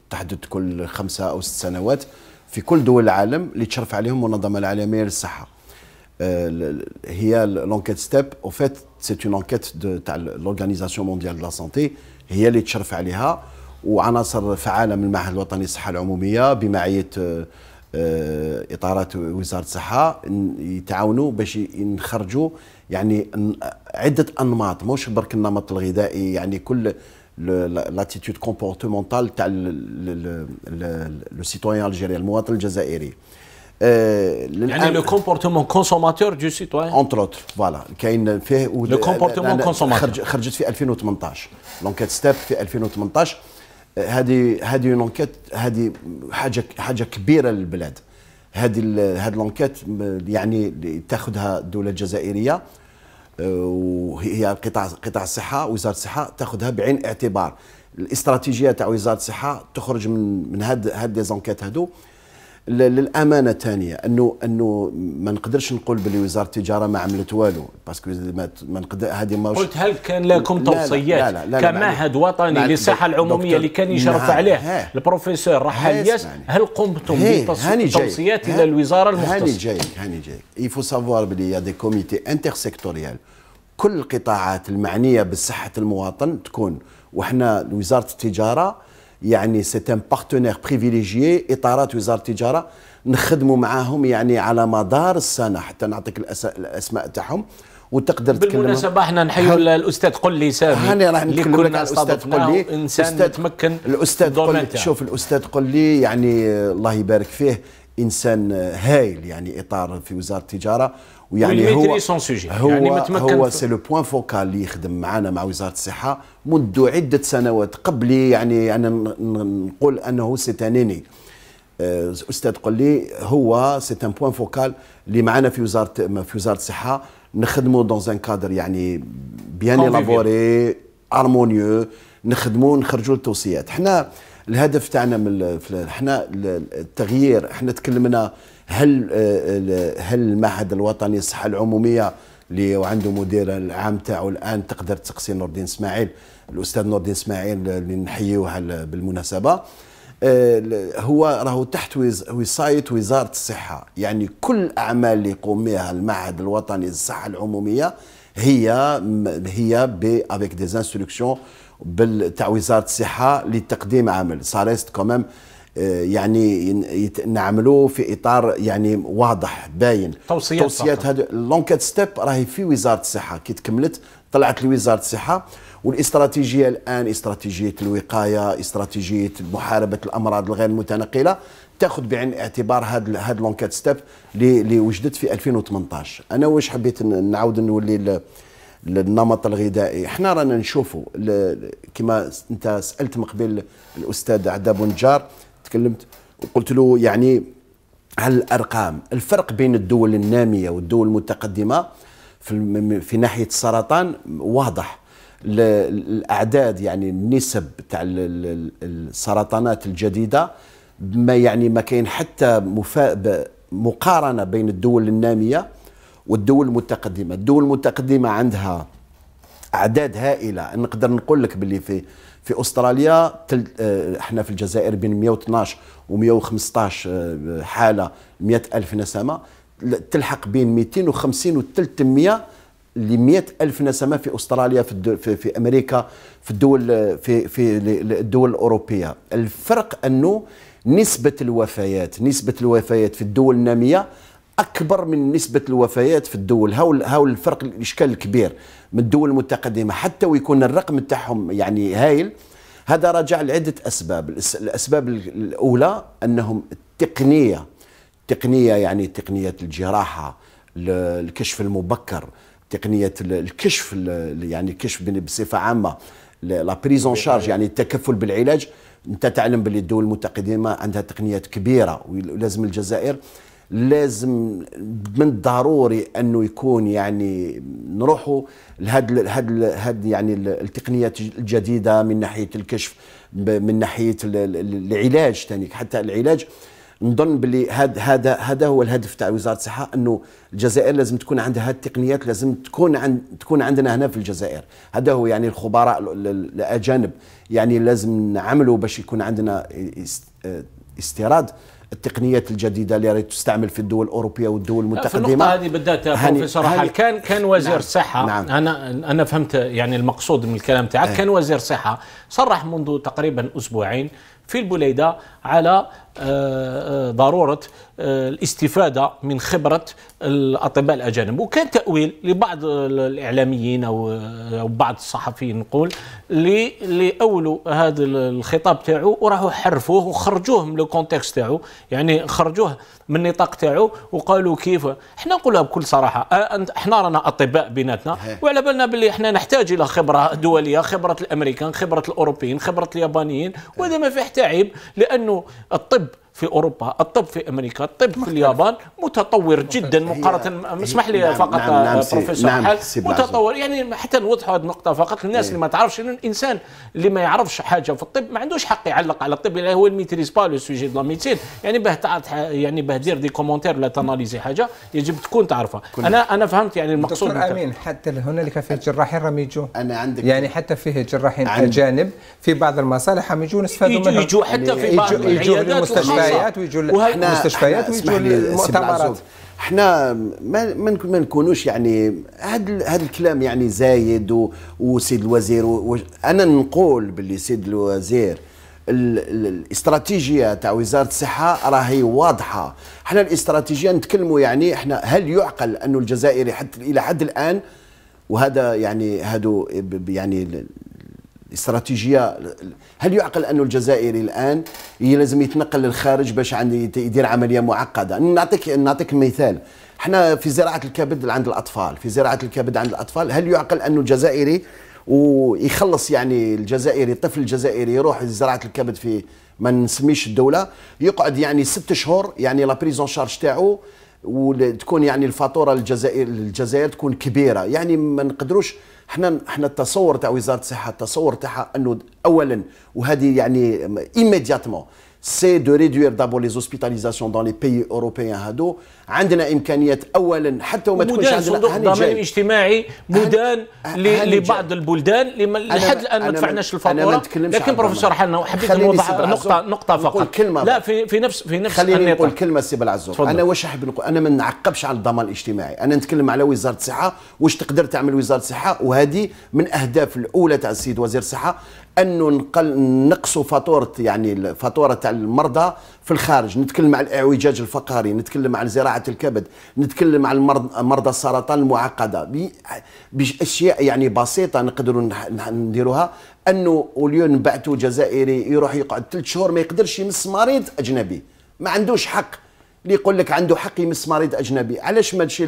تحدث كل خمسة او ست سنوات في كل دول العالم اللي تشرف عليهم المنظمه العالميه للصحه هي لونكيت ستيب او فيت سي اون انكيت تاع لورغانيزاسيون مونديال دو لا santé هي اللي تشرف عليها وعناصر فعاله من المعهد الوطني للصحه العموميه بمعيه اطارات وزاره الصحه يتعاونوا باش نخرجوا يعني عده انماط مش برك النمط الغذائي يعني كل لاتيتود كومبورتمونتال تاع لو سيتويان الجزائري المواطن الجزائري يعني لو كومبورتمون كونسوماتور دو واي اونتر اوتر فوالا كاين فيه لو كومبورتمون كونسوماتور خرجت في 2018 لونكيت ستيب في 2018 هذه هذه لونكيت هذه حاجه حاجه كبيره للبلاد هذه هذه لونكيت يعني تاخذها الدوله الجزائريه وهي قطاع قطاع الصحه وزاره الصحه تاخذها بعين الاعتبار الاستراتيجيه تاع وزاره الصحه تخرج من من هاد هاد لي زونكيت هادو للامانه ثانيه انه انه ما نقدرش نقول بلي وزاره التجاره ما عملت والو باسكو ما نقدر هذه ما قلت هل كان لكم توصيات لا لا لا لا كمعهد وطني للساحه العموميه اللي كان نعم، يشرف عليه البروفيسور رحال ياس هل قمتم بتوصيات الى الوزاره المختصه هاني جايك هاني جايك يفو سافوار بلي يا دي كوميتي انتر سيكتوريال كل القطاعات المعنيه بصحه المواطن تكون وحنا وزاره التجاره يعني سيت ان بارتنير بريفيليجيي اطارات وزاره التجاره نخدموا معاهم يعني على مدار السنه حتى نعطيك الاسماء تاعهم وتقدر تكلم بالمناسبه احنا نحيوا الاستاذ قلي سامي هاني راح نتكلم لك الاستاذ قلي انسان استاذ تمكن الاستاذ قلي شوف الاستاذ قلي يعني الله يبارك فيه انسان هايل يعني اطار في وزاره التجاره ويعني هو سون سوجي هو يعني هو سي لو بوان فوكال اللي يخدم معنا مع وزاره الصحه منذ عده سنوات قبلي يعني انا نقول انه سيتانيني آه، استاذ قل لي هو سي ان بوان فوكال اللي معنا في وزاره في وزاره الصحه نخدموا دون ان كادر يعني بيان الابوري هارمونيو نخدموا نخرجوا التوصيات حنا الهدف تاعنا من حنا التغيير حنا تكلمنا هل آه، هل المعهد الوطني للصحه العموميه اللي وعنده مدير العام تاعو الان تقدر تسقسي نور الدين اسماعيل الاستاذ نور الدين اسماعيل اللي نحيوه بالمناسبه آه، هو راهو تحت وصايه وزاره الصحه يعني كل الاعمال اللي يقوم بها المعهد الوطني للصحه العموميه هي هي افيك دي انستركسيون تاع وزاره الصحه لتقديم عمل سا ريست كومام آه، يعني نعملوه في اطار يعني واضح باين توصيات توصيات هذا لونكات ستيب راهي في وزاره الصحه كي تكملت طلعت لوزاره الصحه والاستراتيجيه الان استراتيجيه الوقايه استراتيجيه محاربه الامراض الغير المتنقله تاخذ بعين الاعتبار هاد هاد لونكات ستيب اللي وجدت في 2018 انا واش حبيت نعاود نولي للنمط الغذائي احنا رانا نشوفوا كما انت سالت من قبل الاستاذ عدا بنجار تكلمت وقلت له يعني الارقام الفرق بين الدول الناميه والدول المتقدمه في في ناحيه السرطان واضح الاعداد يعني النسب تاع السرطانات الجديده ما يعني ما كاين حتى مقارنه بين الدول الناميه والدول المتقدمه الدول المتقدمه عندها اعداد هائله نقدر نقول لك باللي في في استراليا تل... آه، احنا في الجزائر بين 112 و 115 حاله 100 الف نسمه تلحق بين 250 و 300 ل 100 الف نسمه في استراليا في, الدول في في امريكا في الدول آه، في في الدول الاوروبيه الفرق انه نسبه الوفيات نسبه الوفيات في الدول الناميه اكبر من نسبه الوفيات في الدول هاو هاو الفرق الاشكال الكبير من الدول المتقدمه حتى ويكون الرقم تاعهم يعني هايل هذا راجع لعده اسباب الاسباب الاولى انهم التقنيه التقنيه يعني تقنيه الجراحه الكشف المبكر تقنيه الكشف يعني الكشف بصفه عامه لا بريزون شارج يعني التكفل بالعلاج انت تعلم باللي الدول المتقدمه عندها تقنيات كبيره ولازم الجزائر لازم من الضروري انه يكون يعني نروحوا لهاد هاد هاد يعني التقنيات الجديده من ناحيه الكشف من ناحيه العلاج ثاني حتى العلاج نظن باللي هذا هذا هذا هو الهدف تاع وزاره الصحه انه الجزائر لازم تكون عندها هذه التقنيات لازم تكون عن تكون عندنا هنا في الجزائر هذا هو يعني الخبراء الاجانب يعني لازم نعملوا باش يكون عندنا استيراد التقنيات الجديده اللي راهي تستعمل في الدول الاوروبيه والدول المتقدمه في النقطه هذه بالذات صراحة هني كان كان وزير نعم الصحه نعم انا انا فهمت يعني المقصود من الكلام تاعك إيه. كان وزير صحه صرح منذ تقريبا اسبوعين في البليده على آه، آه، ضروره آه، الاستفاده من خبره الاطباء الاجانب وكان تاويل لبعض الاعلاميين او بعض الصحفيين نقول اللي اولوا هذا الخطاب تاعو وراحوا حرفوه وخرجوه من الكونتكست تاعو يعني خرجوه من النطاق تاعو وقالوا كيف احنا نقولها بكل صراحه احنا رانا اطباء بيناتنا وعلى بالنا باللي احنا نحتاج الى خبره دوليه خبره الامريكان خبره الاوروبيين خبره اليابانيين وهذا ما فيه حتى عيب لانه الطب في اوروبا، الطب في امريكا، الطب مختلف. في اليابان متطور مختلف. جدا مقارنه اسمح لي نعم فقط نعم نعم بروفيسور نعم حال متطور يعني حتى نوضحوا هذه النقطه فقط الناس إيه. اللي ما تعرفش ان الانسان اللي ما يعرفش حاجه في الطب ما عندوش حق يعلق على الطب اللي هو الميتريس با لو سوجي دو ميتين يعني به يعني به دير دي كومونتير ولا تاناليزي حاجه يجب تكون تعرفها انا انا فهمت يعني المقصود دكتور امين حتى هنالك في الجراحين راهم يجوا انا عندك يعني حتى فيه جراحين اجانب في بعض المصالح راهم يجوا نستفادوا منهم يجوا حتى في بعض العيادات المستشفيات ويجوا المستشفيات ويجوا المؤتمرات احنا ما ما نكونوش يعني هذا هذا الكلام يعني زايد وسيد الوزير انا نقول باللي سيد الوزير الاستراتيجيه تاع وزاره الصحه راهي واضحه احنا الاستراتيجيه نتكلموا يعني احنا هل يعقل انه الجزائري حتى الى حد الان وهذا يعني هادو يعني الاستراتيجيه هل يعقل أن الجزائري الان لازم يتنقل للخارج باش عندي يدير عمليه معقده نعطيك نعطيك مثال احنا في زراعه الكبد عند الاطفال في زراعه الكبد عند الاطفال هل يعقل أن الجزائري ويخلص يعني الجزائري الطفل الجزائري يروح لزراعه الكبد في ما نسميش الدوله يقعد يعني ست شهور يعني لا بريزون شارج تاعو وتكون يعني الفاتوره الجزائر الجزائر تكون كبيره يعني ما نقدروش احنا احنا التصور تاع وزاره الصحه التصور تاعها انه اولا وهذه يعني ايميدياتمون سي دو ريدوير دابور لي زوسبيتاليزاسيون دون لي بيي اوروبيان هادو عندنا امكانيات اولا حتى وما تكونش عندنا صندوق الضمان الاجتماعي مدان لبعض البلدان لحد الان ما دفعناش الفاتوره لكن بروفيسور حنا حبيت نوضح نقطه نقطه فقط كلمه لا في في نفس في نفس خليني نقول كلمه سي بالعزوم انا واش احب نقول انا ما نعقبش على الضمان الاجتماعي انا نتكلم على وزاره الصحه واش تقدر تعمل وزاره الصحه وهذه من اهداف الاولى تاع السيد وزير الصحه انه نقل نقصوا فاتوره يعني فاتوره تاع المرضى في الخارج نتكلم على الاعوجاج الفقري نتكلم على زراعه الكبد نتكلم على مرضى السرطان المعقده باشياء يعني بسيطه نقدروا نديروها انه وليو نبعثوا جزائري يروح يقعد ثلاث شهور ما يقدرش يمس مريض اجنبي ما عندوش حق اللي يقول لك عنده حق يمس مريض اجنبي علاش ما نمشي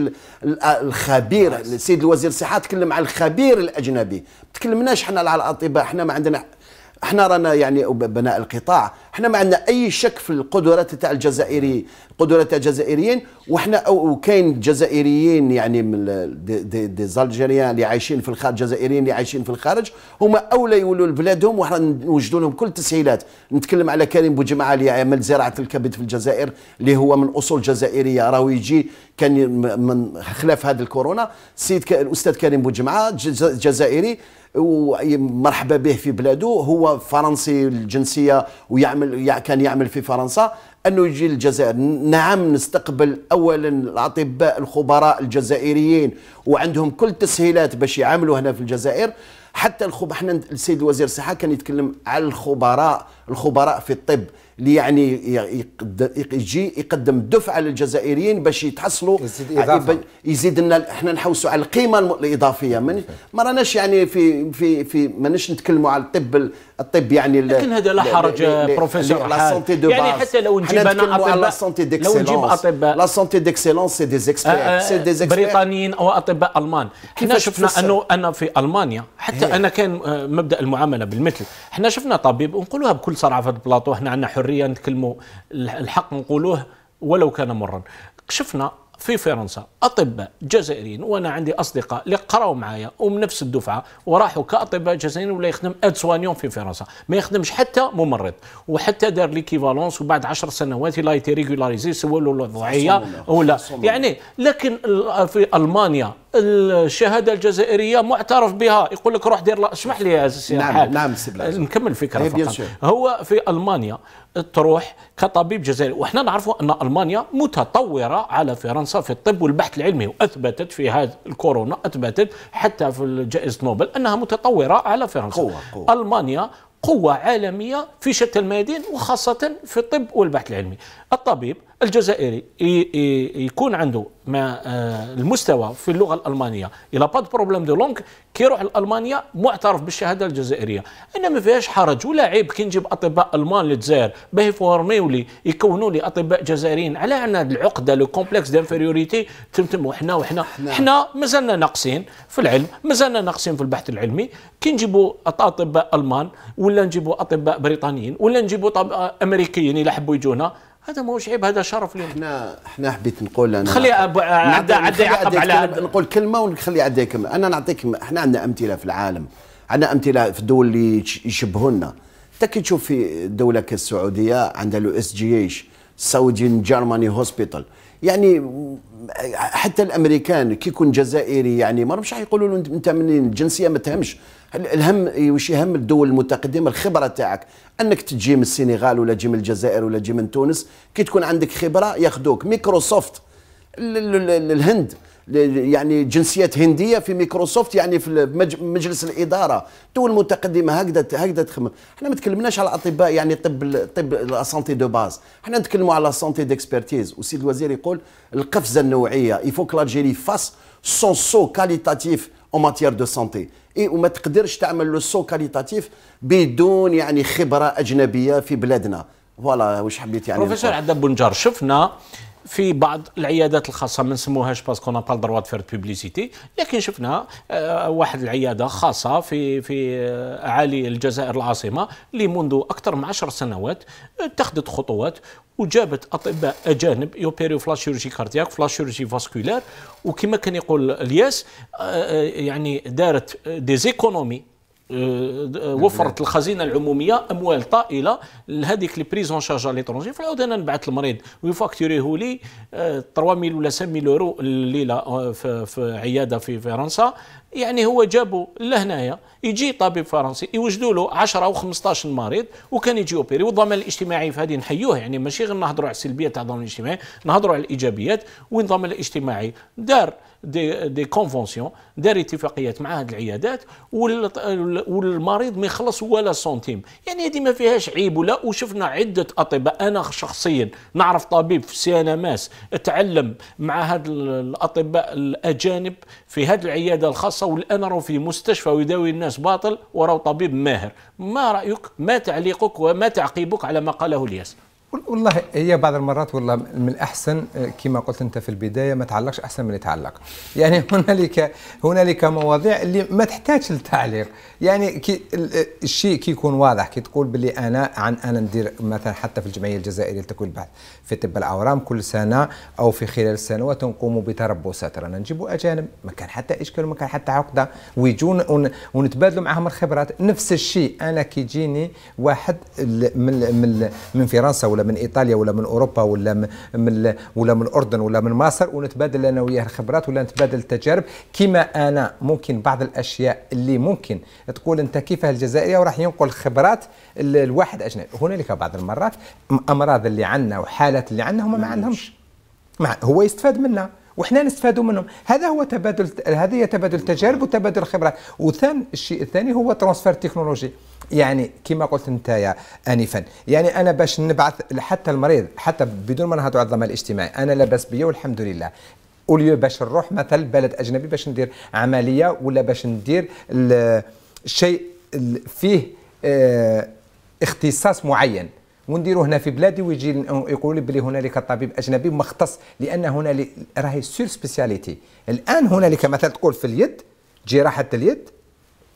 الخبير السيد الوزير الصحه تكلم على الخبير الاجنبي ما تكلمناش حنا على الاطباء حنا ما عندنا احنا رانا يعني بناء القطاع احنا ما عندنا اي شك في القدرات تاع الجزائري قدرات الجزائريين وحنا وكاين جزائريين يعني من دي, دي زالجيريان اللي عايشين في الخارج جزائريين اللي عايشين في الخارج هما اولى يولوا لبلادهم وحنا نوجدوا لهم كل التسهيلات نتكلم على كريم بوجمعه اللي عمل يعني زراعه الكبد في الجزائر اللي هو من اصول جزائريه راهو يجي كان من خلاف هذا الكورونا السيد الاستاذ كريم بوجمعه جزائري ومرحبا به في بلاده هو فرنسي الجنسيه ويعمل كان يعمل في فرنسا انه يجي الجزائر نعم نستقبل اولا الاطباء الخبراء الجزائريين وعندهم كل التسهيلات باش يعملوا هنا في الجزائر حتى الخب احنا السيد وزير الصحه كان يتكلم على الخبراء الخبراء في الطب اللي يعني يجي يقدم دفعه للجزائريين باش يتحصلوا يزيد, يزيد لنا احنا نحوسوا على القيمه الاضافيه من ما راناش يعني في في في ماناش نتكلموا على الطب الطب يعني لكن هذا لا حرج بروفيسور لا سونتي دو يعني حتى لو نجيب انا اطباء لا سونتي ديكسيلونس لو نجيب اطباء لا سونتي ديكسيلونس سي دي زيكسبير سي دي بريطانيين او اطباء المان احنا شفنا انه انا في المانيا حتى إيه. انا كان آه، مبدا المعامله بالمثل احنا شفنا طبيب ونقولوها بكل صراحه في البلاطو احنا عندنا حريه نتكلموا الحق نقولوه ولو كان مرا شفنا في فرنسا اطباء جزائريين وانا عندي اصدقاء اللي قراوا معايا ومن نفس الدفعه وراحوا كاطباء جزائريين ولا يخدم اد سوانيون في فرنسا ما يخدمش حتى ممرض وحتى دار ليكيفالونس وبعد 10 سنوات لا يتي ريغولاريزي سوى له الوضعيه ولا يعني لكن في المانيا الشهاده الجزائريه معترف بها يقول لك روح دير اسمح لي يا سي نعم نعم, نعم، نكمل الفكره فقط هو في المانيا تروح كطبيب جزائري وحنا نعرفوا ان المانيا متطوره على فرنسا في الطب والبحث العلمي واثبتت في هذا الكورونا اثبتت حتى في جائزه نوبل انها متطوره على فرنسا قوة قوة. المانيا قوة عالمية في شتى الميادين وخاصة في الطب والبحث العلمي الطبيب الجزائري يكون عنده ما آه، المستوى في اللغه الالمانيه الى با بروبليم دو لونغ كيروح لالمانيا معترف بالشهاده الجزائريه انا ما فيهاش حرج ولا عيب كي نجيب اطباء المان للجزائر باه يفورميو لي يكونوا لي اطباء جزائريين على هذه العقده لو كومبلكس دانفيريوريتي تمتم وحنا وحنا حنا مازلنا ناقصين في العلم مازلنا ناقصين في البحث العلمي كي نجيبوا اطباء المان ولا نجيبوا اطباء بريطانيين ولا نجيبوا آه، امريكيين حبوا يجونا هذا ماهوش عيب هذا شرف لنا احنا احنا حبيت نقول انا خلي ابو عدا عدا يعقب على نقول كلمه ونخلي عدا يكمل انا نعطيك احنا عندنا امثله في العالم عندنا امثله في الدول اللي يشبهونا انت كي تشوف في دوله كالسعوديه عندها لو اس جي ايش سعوديين جيرماني هوسبيتال يعني حتى الامريكان كي يكون جزائري يعني ما راهمش حيقولوا له انت منين الجنسيه ما تهمش الهم وش يهم الدول المتقدمه الخبره تاعك انك تجي من السنغال ولا تجي من الجزائر ولا تجي من تونس كي تكون عندك خبره ياخذوك ميكروسوفت الهند يعني جنسيات هنديه في ميكروسوفت يعني في مجلس الاداره دول متقدمه هكذا هكذا تخمم احنا ما تكلمناش على الاطباء يعني طب طب لا سونتي دو باز احنا نتكلموا على سونتي ديكسبرتيز وسيد الوزير يقول القفزه النوعيه يفوك لالجيري فاس سون سو كاليتاتيف اون ماتيير دو سونتي اي وما تقدرش تعمل لو سو كاليتاتيف بدون يعني خبره اجنبيه في بلادنا فوالا واش حبيت يعني بروفيسور عداب بنجار شفنا في بعض العيادات الخاصه ما نسموهاش باسكو انا با دروا دو بوبليسيتي لكن شفنا آه، واحد العياده خاصه في في اعالي آه، الجزائر العاصمه اللي منذ اكثر من 10 سنوات آه، اتخذت خطوات وجابت اطباء اجانب يوبيريو في شيرجي كاردياك في شيرجي فاسكولار وكما كان يقول الياس يعني دارت دي زيكونومي آه، آه، وفرت الخزينه العموميه اموال طائله لهذيك لي بريزون شارج على ليترونجي فنعاود انا نبعث المريض ويفاكتوريه لي 3000 آه، ولا 5000 يورو الليله في عياده في فرنسا يعني هو جابو لهنايا يجي طبيب فرنسي يوجدوا له 10 او 15 مريض وكان يجي اوبيري والضمان الاجتماعي في هذه نحيوه يعني ماشي غير نهضروا على السلبيه تاع الضمان الاجتماعي نهضروا على الايجابيات والضمان الاجتماعي دار دي, دي كونفونسيون دار اتفاقيات مع هذه العيادات والمريض ما يخلص ولا سنتيم يعني هذه ما فيهاش عيب ولا وشفنا عده اطباء انا شخصيا نعرف طبيب في سيانا ماس تعلم مع هذا الاطباء الاجانب في هذه العياده الخاصه والان راهو في مستشفى ويداوي الناس باطل وراه طبيب ماهر ما رايك ما تعليقك وما تعقيبك على ما قاله الياس والله هي بعض المرات والله من الاحسن آه، كما قلت انت في البدايه ما تعلقش احسن من يتعلق يعني هنالك هنالك مواضيع اللي ما تحتاجش للتعليق يعني كي آه، الشيء كي يكون واضح كي تقول باللي انا عن انا ندير مثلا حتى في الجمعيه الجزائريه لتكوين البحث في طب الاورام كل سنه او في خلال السنوات نقوم بتربصات رانا نجيبوا اجانب ما كان حتى اشكال ما كان حتى عقده ويجون ونتبادلوا معهم الخبرات نفس الشيء انا كي يجيني واحد من من فرنسا ولا من ايطاليا ولا من اوروبا ولا من ولا من الاردن ولا من مصر ونتبادل انا وياه الخبرات ولا نتبادل التجارب كما انا ممكن بعض الاشياء اللي ممكن تقول انت كيف الجزائريه وراح ينقل خبرات الواحد اجنبي هنالك بعض المرات امراض اللي عندنا وحالات اللي عندنا هما ما عندهمش هو يستفاد منا وحنا نستفادوا منهم هذا هو تبادل هذه تبادل تجارب وتبادل خبرات وثان الشيء الثاني هو ترانسفير تكنولوجي يعني كما قلت انت انفا يعني انا باش نبعث حتى المريض حتى بدون ما نهضروا على الضمان الاجتماعي انا لاباس بيا والحمد لله اوليو باش نروح مثلا بلد اجنبي باش ندير عمليه ولا باش ندير الشيء فيه اه اختصاص معين ونديرو هنا في بلادي ويجي يقولوا لي بلي هنالك طبيب اجنبي مختص لان هنالك راهي سور سبيسياليتي الان هنالك مثلا تقول في اليد جراحه اليد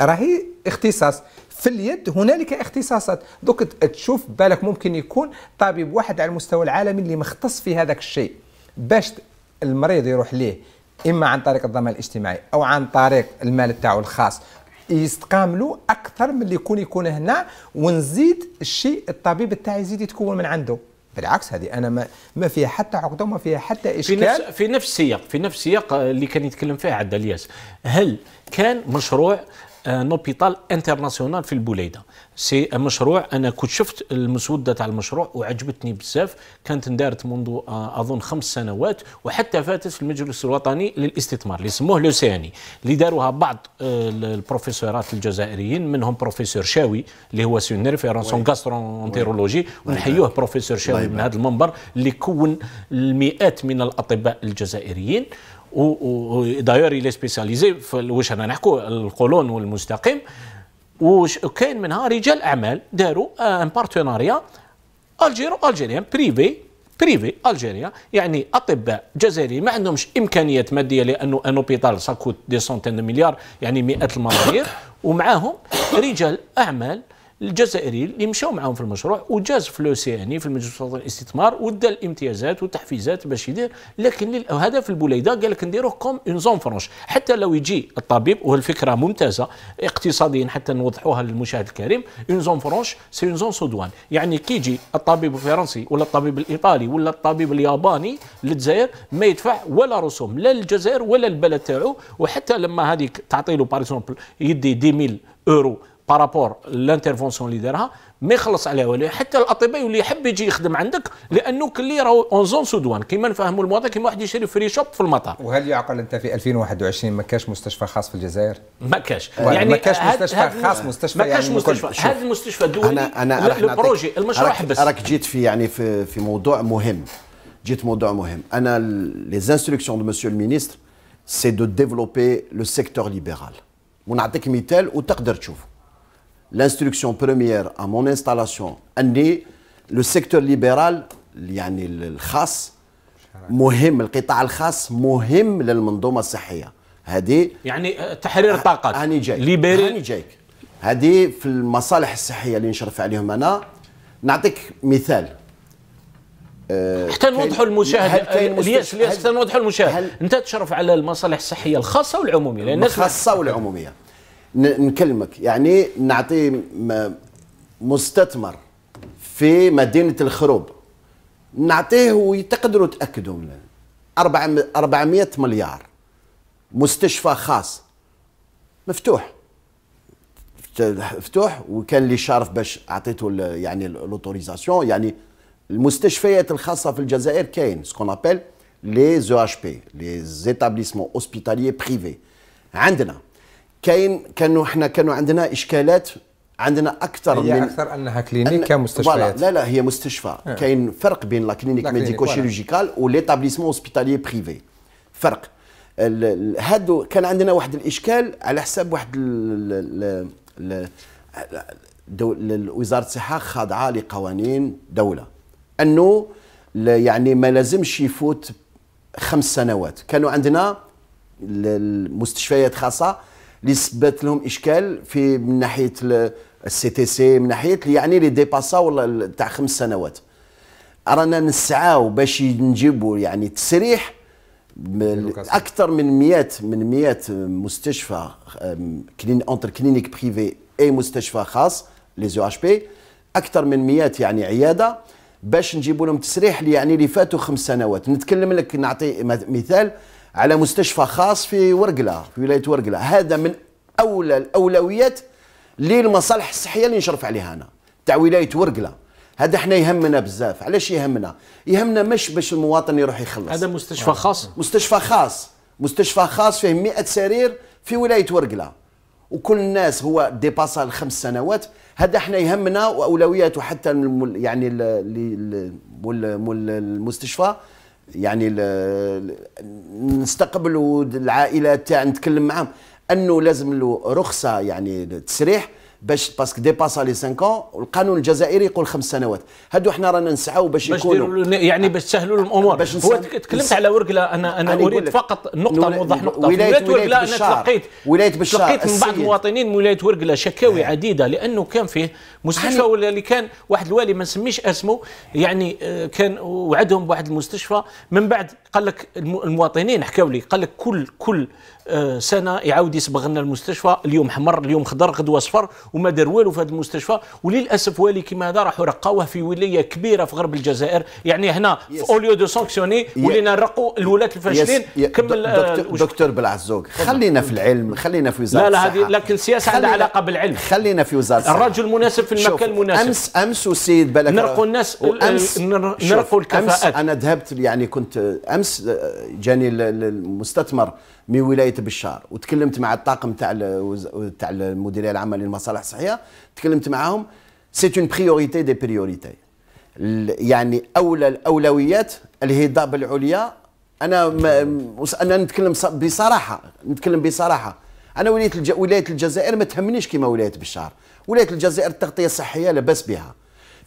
راهي اختصاص في اليد هنالك اختصاصات دوك تشوف بالك ممكن يكون طبيب واحد على المستوى العالمي اللي مختص في هذاك الشيء باش المريض يروح ليه اما عن طريق الضمان الاجتماعي او عن طريق المال تاعو الخاص يستقاملوا اكثر من اللي يكون يكون هنا ونزيد الشيء الطبيب تاعي يزيد يتكون من عنده بالعكس هذه انا ما ما فيها حتى عقده وما فيها حتى اشكال في نفس في نفس السياق في نفس السياق اللي كان يتكلم فيه عبد الياس هل كان مشروع ان اوبيتال انترناسيونال في البوليده سي مشروع انا كنت شفت المسوده تاع المشروع وعجبتني بزاف كانت اندارت منذ آه، اظن خمس سنوات وحتى فاتت في المجلس الوطني للاستثمار اللي سموه لوسياني اللي داروها بعض آه، البروفيسورات الجزائريين منهم بروفيسور شاوي اللي هو سي ريفيرونس اون غاسترونتيرولوجي ونحيوه بروفيسور شاوي من هذا المنبر اللي كون المئات من الاطباء الجزائريين وداير الى سبيسياليزي واش انا نحكو القولون والمستقيم وكاين كاين منها رجال اعمال داروا ان بارتناريا الجيرو الجيريان بريفي بريفي الجيريا يعني اطباء جزائريين ما عندهمش امكانيات ماديه لانه ان اوبيتال ساكوت دي سونتين مليار يعني مئات الملايير ومعاهم رجال اعمال الجزائريين اللي مشاو معاهم في المشروع وجاز فلوس يعني في المجلس الوطني للاستثمار ودا الامتيازات والتحفيزات باش يدير لكن هدف البوليده قال لك نديروه كوم اون زون فرونش حتى لو يجي الطبيب والفكره ممتازه اقتصاديا حتى نوضحوها للمشاهد الكريم اون زون فرونش سي اون زون سودوان يعني كي يجي الطبيب الفرنسي ولا الطبيب الايطالي ولا الطبيب الياباني للجزائر ما يدفع ولا رسوم لا للجزائر ولا البلد تاعو وحتى لما هذيك تعطي له باغ اكزومبل يدي 10000 اورو بارابور لانترفونسيون اللي دارها ما يخلص عليها ولا حتى الاطباء يولي يحب يجي يخدم عندك لانه كلي راهو اون زون سودوان كيما نفهموا المواطن كيما واحد يشري فري شوب في المطار وهل يعقل انت في 2021 ما كاش مستشفى خاص في الجزائر ما كاش يعني ما كاش مستشفى هاد خاص مستشفى ما كاش يعني مستشفى هذا المستشفى الدولي انا انا البروجي المشروع حبس راك جيت في يعني في في موضوع مهم جيت موضوع مهم انا لي انستركسيون دو مسيو المينستر سي دو ديفلوبي لو سيكتور ليبرال ونعطيك مثال وتقدر تشوفه l'instruction première à mon installation أني لو سيكتور ليبرال يعني الخاص مهم القطاع الخاص مهم للمنظومة الصحية هذه يعني تحرير الطاقات هاني جاي ليبري هاني جايك هذه في المصالح الصحية اللي نشرف عليهم أنا نعطيك مثال حتى نوضحوا المشاهد الياس الياس حتى نوضحوا المشاهد انت تشرف على المصالح الصحيه الخاصه والعموميه لان والعموميه نكلمك يعني نعطي مستثمر في مدينه الخروب نعطيه ويتقدروا تاكدوا منه 400 مليار مستشفى خاص مفتوح مفتوح وكان لي شرف باش اعطيته يعني لوتوريزاسيون يعني المستشفيات الخاصه في الجزائر كاين سكون ابل لي زو اش بي لي زيتابليسمون اوسبيتاليي بريفي عندنا كاين كانوا احنا كانوا عندنا اشكالات عندنا اكثر هي من اكثر انها كلينيك أن... مستشفيات لا لا هي مستشفى آه. كاين فرق بين لا كلينيك ميديكو شيروجيكال وليتابليسمون اوسبيتالي بريفي فرق هادو كان عندنا واحد الاشكال على حساب واحد وزاره الصحه خاضعه لقوانين دوله انه يعني ما لازمش يفوت خمس سنوات كانوا عندنا المستشفيات خاصه اللي سبات لهم اشكال في من ناحيه السي تي سي من ناحيه يعني اللي ديباساو تاع خمس سنوات رانا نسعاو باش نجيبوا يعني تسريح اكثر من 100 من 100 مستشفى كلين اونتر كلينيك بريفي اي مستشفى خاص لي زو اش بي اكثر من 100 يعني عياده باش نجيبوا لهم تسريح اللي يعني اللي فاتوا خمس سنوات نتكلم لك نعطي مثال على مستشفى خاص في ورقلة في ولاية ورقلة هذا من أولى الأولويات للمصالح الصحية اللي نشرف عليها أنا تاع ولاية ورقلة هذا احنا يهمنا بزاف علاش يهمنا يهمنا مش باش المواطن يروح يخلص هذا مستشفى خاص مستشفى خاص مستشفى خاص فيه 100 سرير في ولاية ورقلة وكل الناس هو ديباسا الخمس سنوات هذا احنا يهمنا واولوياته حتى يعني المستشفى يعني نستقبلوا العائلات تاع نتكلم معاهم انه لازم له رخصه يعني تسريح باش باسكو ديباسا لي 5 ans القانون الجزائري يقول خمس سنوات هادو حنا رانا نسعوا باش يكونوا يعني باش تسهلوا الامور باش هو تكلمت على ورقله انا انا اريد فقط نقطه نوضح نقطه ولايه ورقله انا تلقيت ولايه بشار تلقيت من بعض المواطنين من ولايه ورقله شكاوي آه. عديده لانه كان فيه مستشفى يعني- ولا اللي كان واحد الوالي ما نسميش اسمه يعني آه، كان وعدهم بواحد المستشفى من بعد قال لك المواطنين حكاوا لي قال لك كل كل آه، سنه يعاود يصبغ لنا المستشفى اليوم حمر اليوم خضر غدوه اصفر وما دار والو في هذا المستشفى وللاسف والي كيما هذا راحوا رقاوه في ولايه كبيره في غرب الجزائر يعني هنا في اوليو دو سانكسيوني ولينا نرقوا الولاة الفاشلين كمل دكتور, دكتور بلعزوق خلينا في العلم خلينا في وزاره لا لا هذه لكن السياسه عندها علاقه بالعلم خلينا في وزاره الصحه الرجل المناسب في المكان المناسب امس امس والسيد بالك نرقوا الناس امس نرقوا الكفاءات امس انا ذهبت يعني كنت امس آه، جاني المستثمر من ولايه بشار وتكلمت مع الطاقم تاع تاع المديريه العامه للمصالح الصحيه تكلمت معاهم سي اون بريوريتي دي بريوريتي يعني اولى الاولويات الهضاب العليا انا انا نتكلم بصراحه نتكلم بصراحه انا ولايه الج... ولايه الجزائر ما تهمنيش كما ولايه بشار ولايه الجزائر التغطيه الصحيه لاباس بها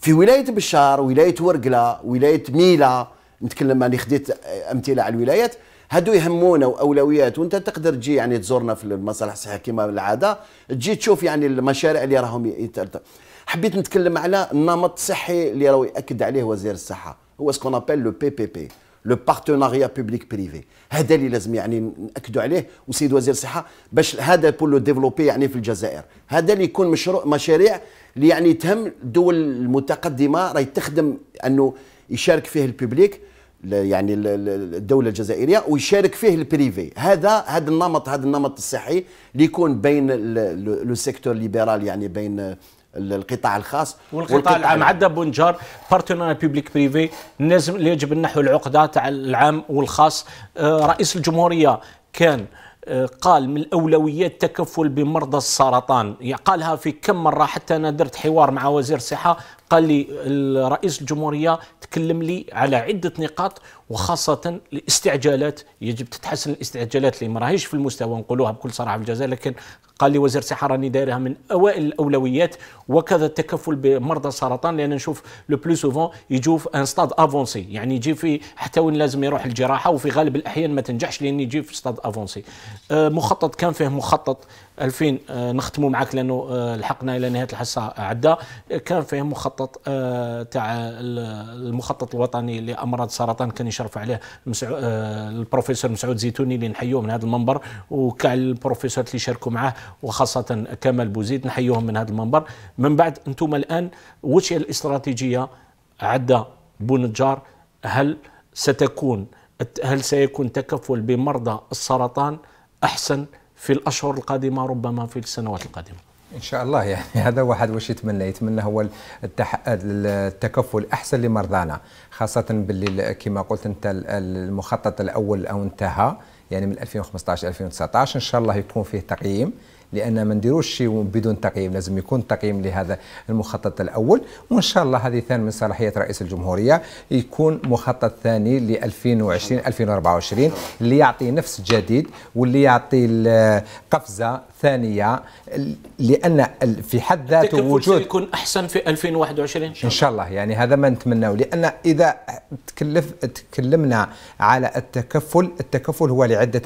في ولايه بشار ولايه ورقله ولايه ميلا نتكلم انا خديت امثله على الولايات هادو يهمونا واولويات وانت تقدر تجي يعني تزورنا في المصالح الصحيه كما العاده تجي تشوف يعني المشاريع اللي راهم يتلت. حبيت نتكلم على النمط الصحي اللي راهو ياكد عليه وزير الصحه هو سكون ابل لو بي بي بي لو بارتناريا بوبليك بريفي هذا اللي لازم يعني ناكدوا عليه وسيد وزير الصحه باش هذا بور لو ديفلوبي يعني في الجزائر هذا اللي يكون مشروع مشاريع اللي يعني تهم الدول المتقدمه راهي تخدم انه يشارك فيه الببليك يعني الدوله الجزائريه ويشارك فيه البريفي هذا هذا النمط هذا النمط الصحي اللي يكون بين لو سيكتور ليبرال يعني بين القطاع الخاص والقطاع, والقطاع العام عدا بونجار بارتنر بيبليك بريفي لازم يجب نحو العقده تاع العام والخاص آه، رئيس الجمهوريه كان آه، قال من الاولويات تكفل بمرضى السرطان يعني قالها في كم مره حتى انا درت حوار مع وزير الصحه قال لي الرئيس الجمهوريه تكلم لي على عده نقاط وخاصة الاستعجالات يجب تتحسن الاستعجالات اللي مراهيش في المستوى نقولوها بكل صراحة في الجزائر لكن قال لي وزير الصحة راني دايرها من أوائل الأولويات وكذا التكفل بمرضى السرطان لأن نشوف لو بلو سوفون يجوا في ان ستاد افونسي يعني يجي في حتى وين لازم يروح الجراحة وفي غالب الأحيان ما تنجحش لأن يجي في ستاد افونسي آه، مخطط كان فيه مخطط 2000 آه، نختموا معك لأنه آه، لحقنا إلى نهاية الحصة عدى كان فيه مخطط تاع المخطط الوطني لأمراض السرطان كان إن شاء شرف عليه مسعو... آه، البروفيسور مسعود زيتوني اللي نحيوه من هذا المنبر وكاع البروفيسور اللي شاركوا معاه وخاصه كمال بوزيد نحيوهم من هذا المنبر من بعد انتم الان وش الاستراتيجيه عدا بونجار هل ستكون هل سيكون تكفل بمرضى السرطان احسن في الاشهر القادمه ربما في السنوات القادمه ان شاء الله يعني هذا واحد واش يتمنى يتمنى هو التح... التكفل احسن لمرضانا خاصه باللي كما قلت انت المخطط الاول او انتهى يعني من 2015 2019 ان شاء الله يكون فيه تقييم لان ما نديروش شيء بدون تقييم لازم يكون تقييم لهذا المخطط الاول وان شاء الله هذه ثاني من صلاحيه رئيس الجمهوريه يكون مخطط ثاني ل 2020 2024 اللي يعطي نفس جديد واللي يعطي قفزه ثانيه لان في حد ذاته وجود يكون احسن في 2021 ان شاء الله ان شاء الله يعني هذا ما نتمناه لان اذا تكلف تكلمنا على التكفل التكفل هو لعده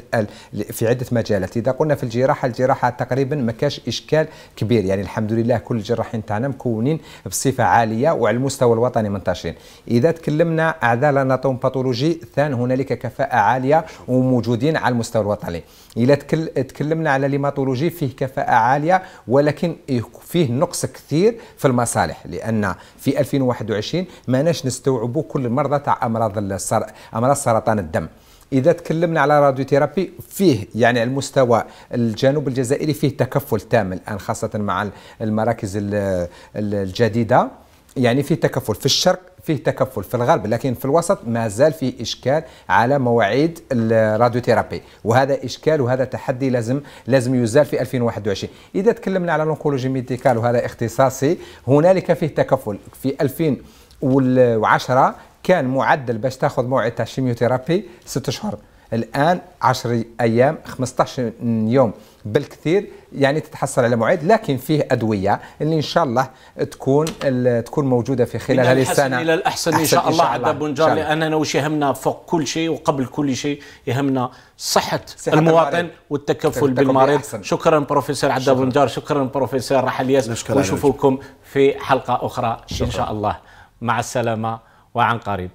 في عده مجالات اذا قلنا في الجراحه الجراحه تقريبا تقريبا ما كاش اشكال كبير يعني الحمد لله كل الجراحين تاعنا مكونين بصفه عاليه وعلى المستوى الوطني منتشرين اذا تكلمنا اعداء الاناتوم باثولوجي ثان هنالك كفاءه عاليه وموجودين على المستوى الوطني اذا تكلمنا على ليماتولوجي فيه كفاءه عاليه ولكن إيه، فيه نقص كثير في المصالح لان في 2021 ما ناش نستوعبوا كل المرضى تاع امراض السر... امراض سرطان الدم اذا تكلمنا على راديو ثيرابي فيه يعني على المستوى الجنوب الجزائري فيه تكفل تام الان خاصه مع المراكز الجديده يعني فيه تكفل في الشرق فيه تكفل في الغرب لكن في الوسط ما زال فيه إشكال على مواعيد الراديوثيرابي وهذا إشكال وهذا تحدي لازم لازم يزال في 2021 إذا تكلمنا على الأنكولوجي ميديكال وهذا اختصاصي هنالك فيه تكفل في 2010 كان معدل باش تاخذ موعد تاع الشيميوثيرابي ست اشهر الان 10 ايام 15 يوم بالكثير يعني تتحصل على موعد لكن فيه ادويه اللي ان شاء الله تكون تكون موجوده في خلال هذه السنه الى الاحسن ان شاء الله عدا بنجار لاننا وش يهمنا فوق كل شيء وقبل كل شيء يهمنا صحه, صحة المواطن المريض. والتكفل بالمريض شكرا بروفيسور عدا بنجار شكرا بروفيسور رحل ياس ونشوفكم في حلقه اخرى شكرا. ان شاء الله مع السلامه وعن قريب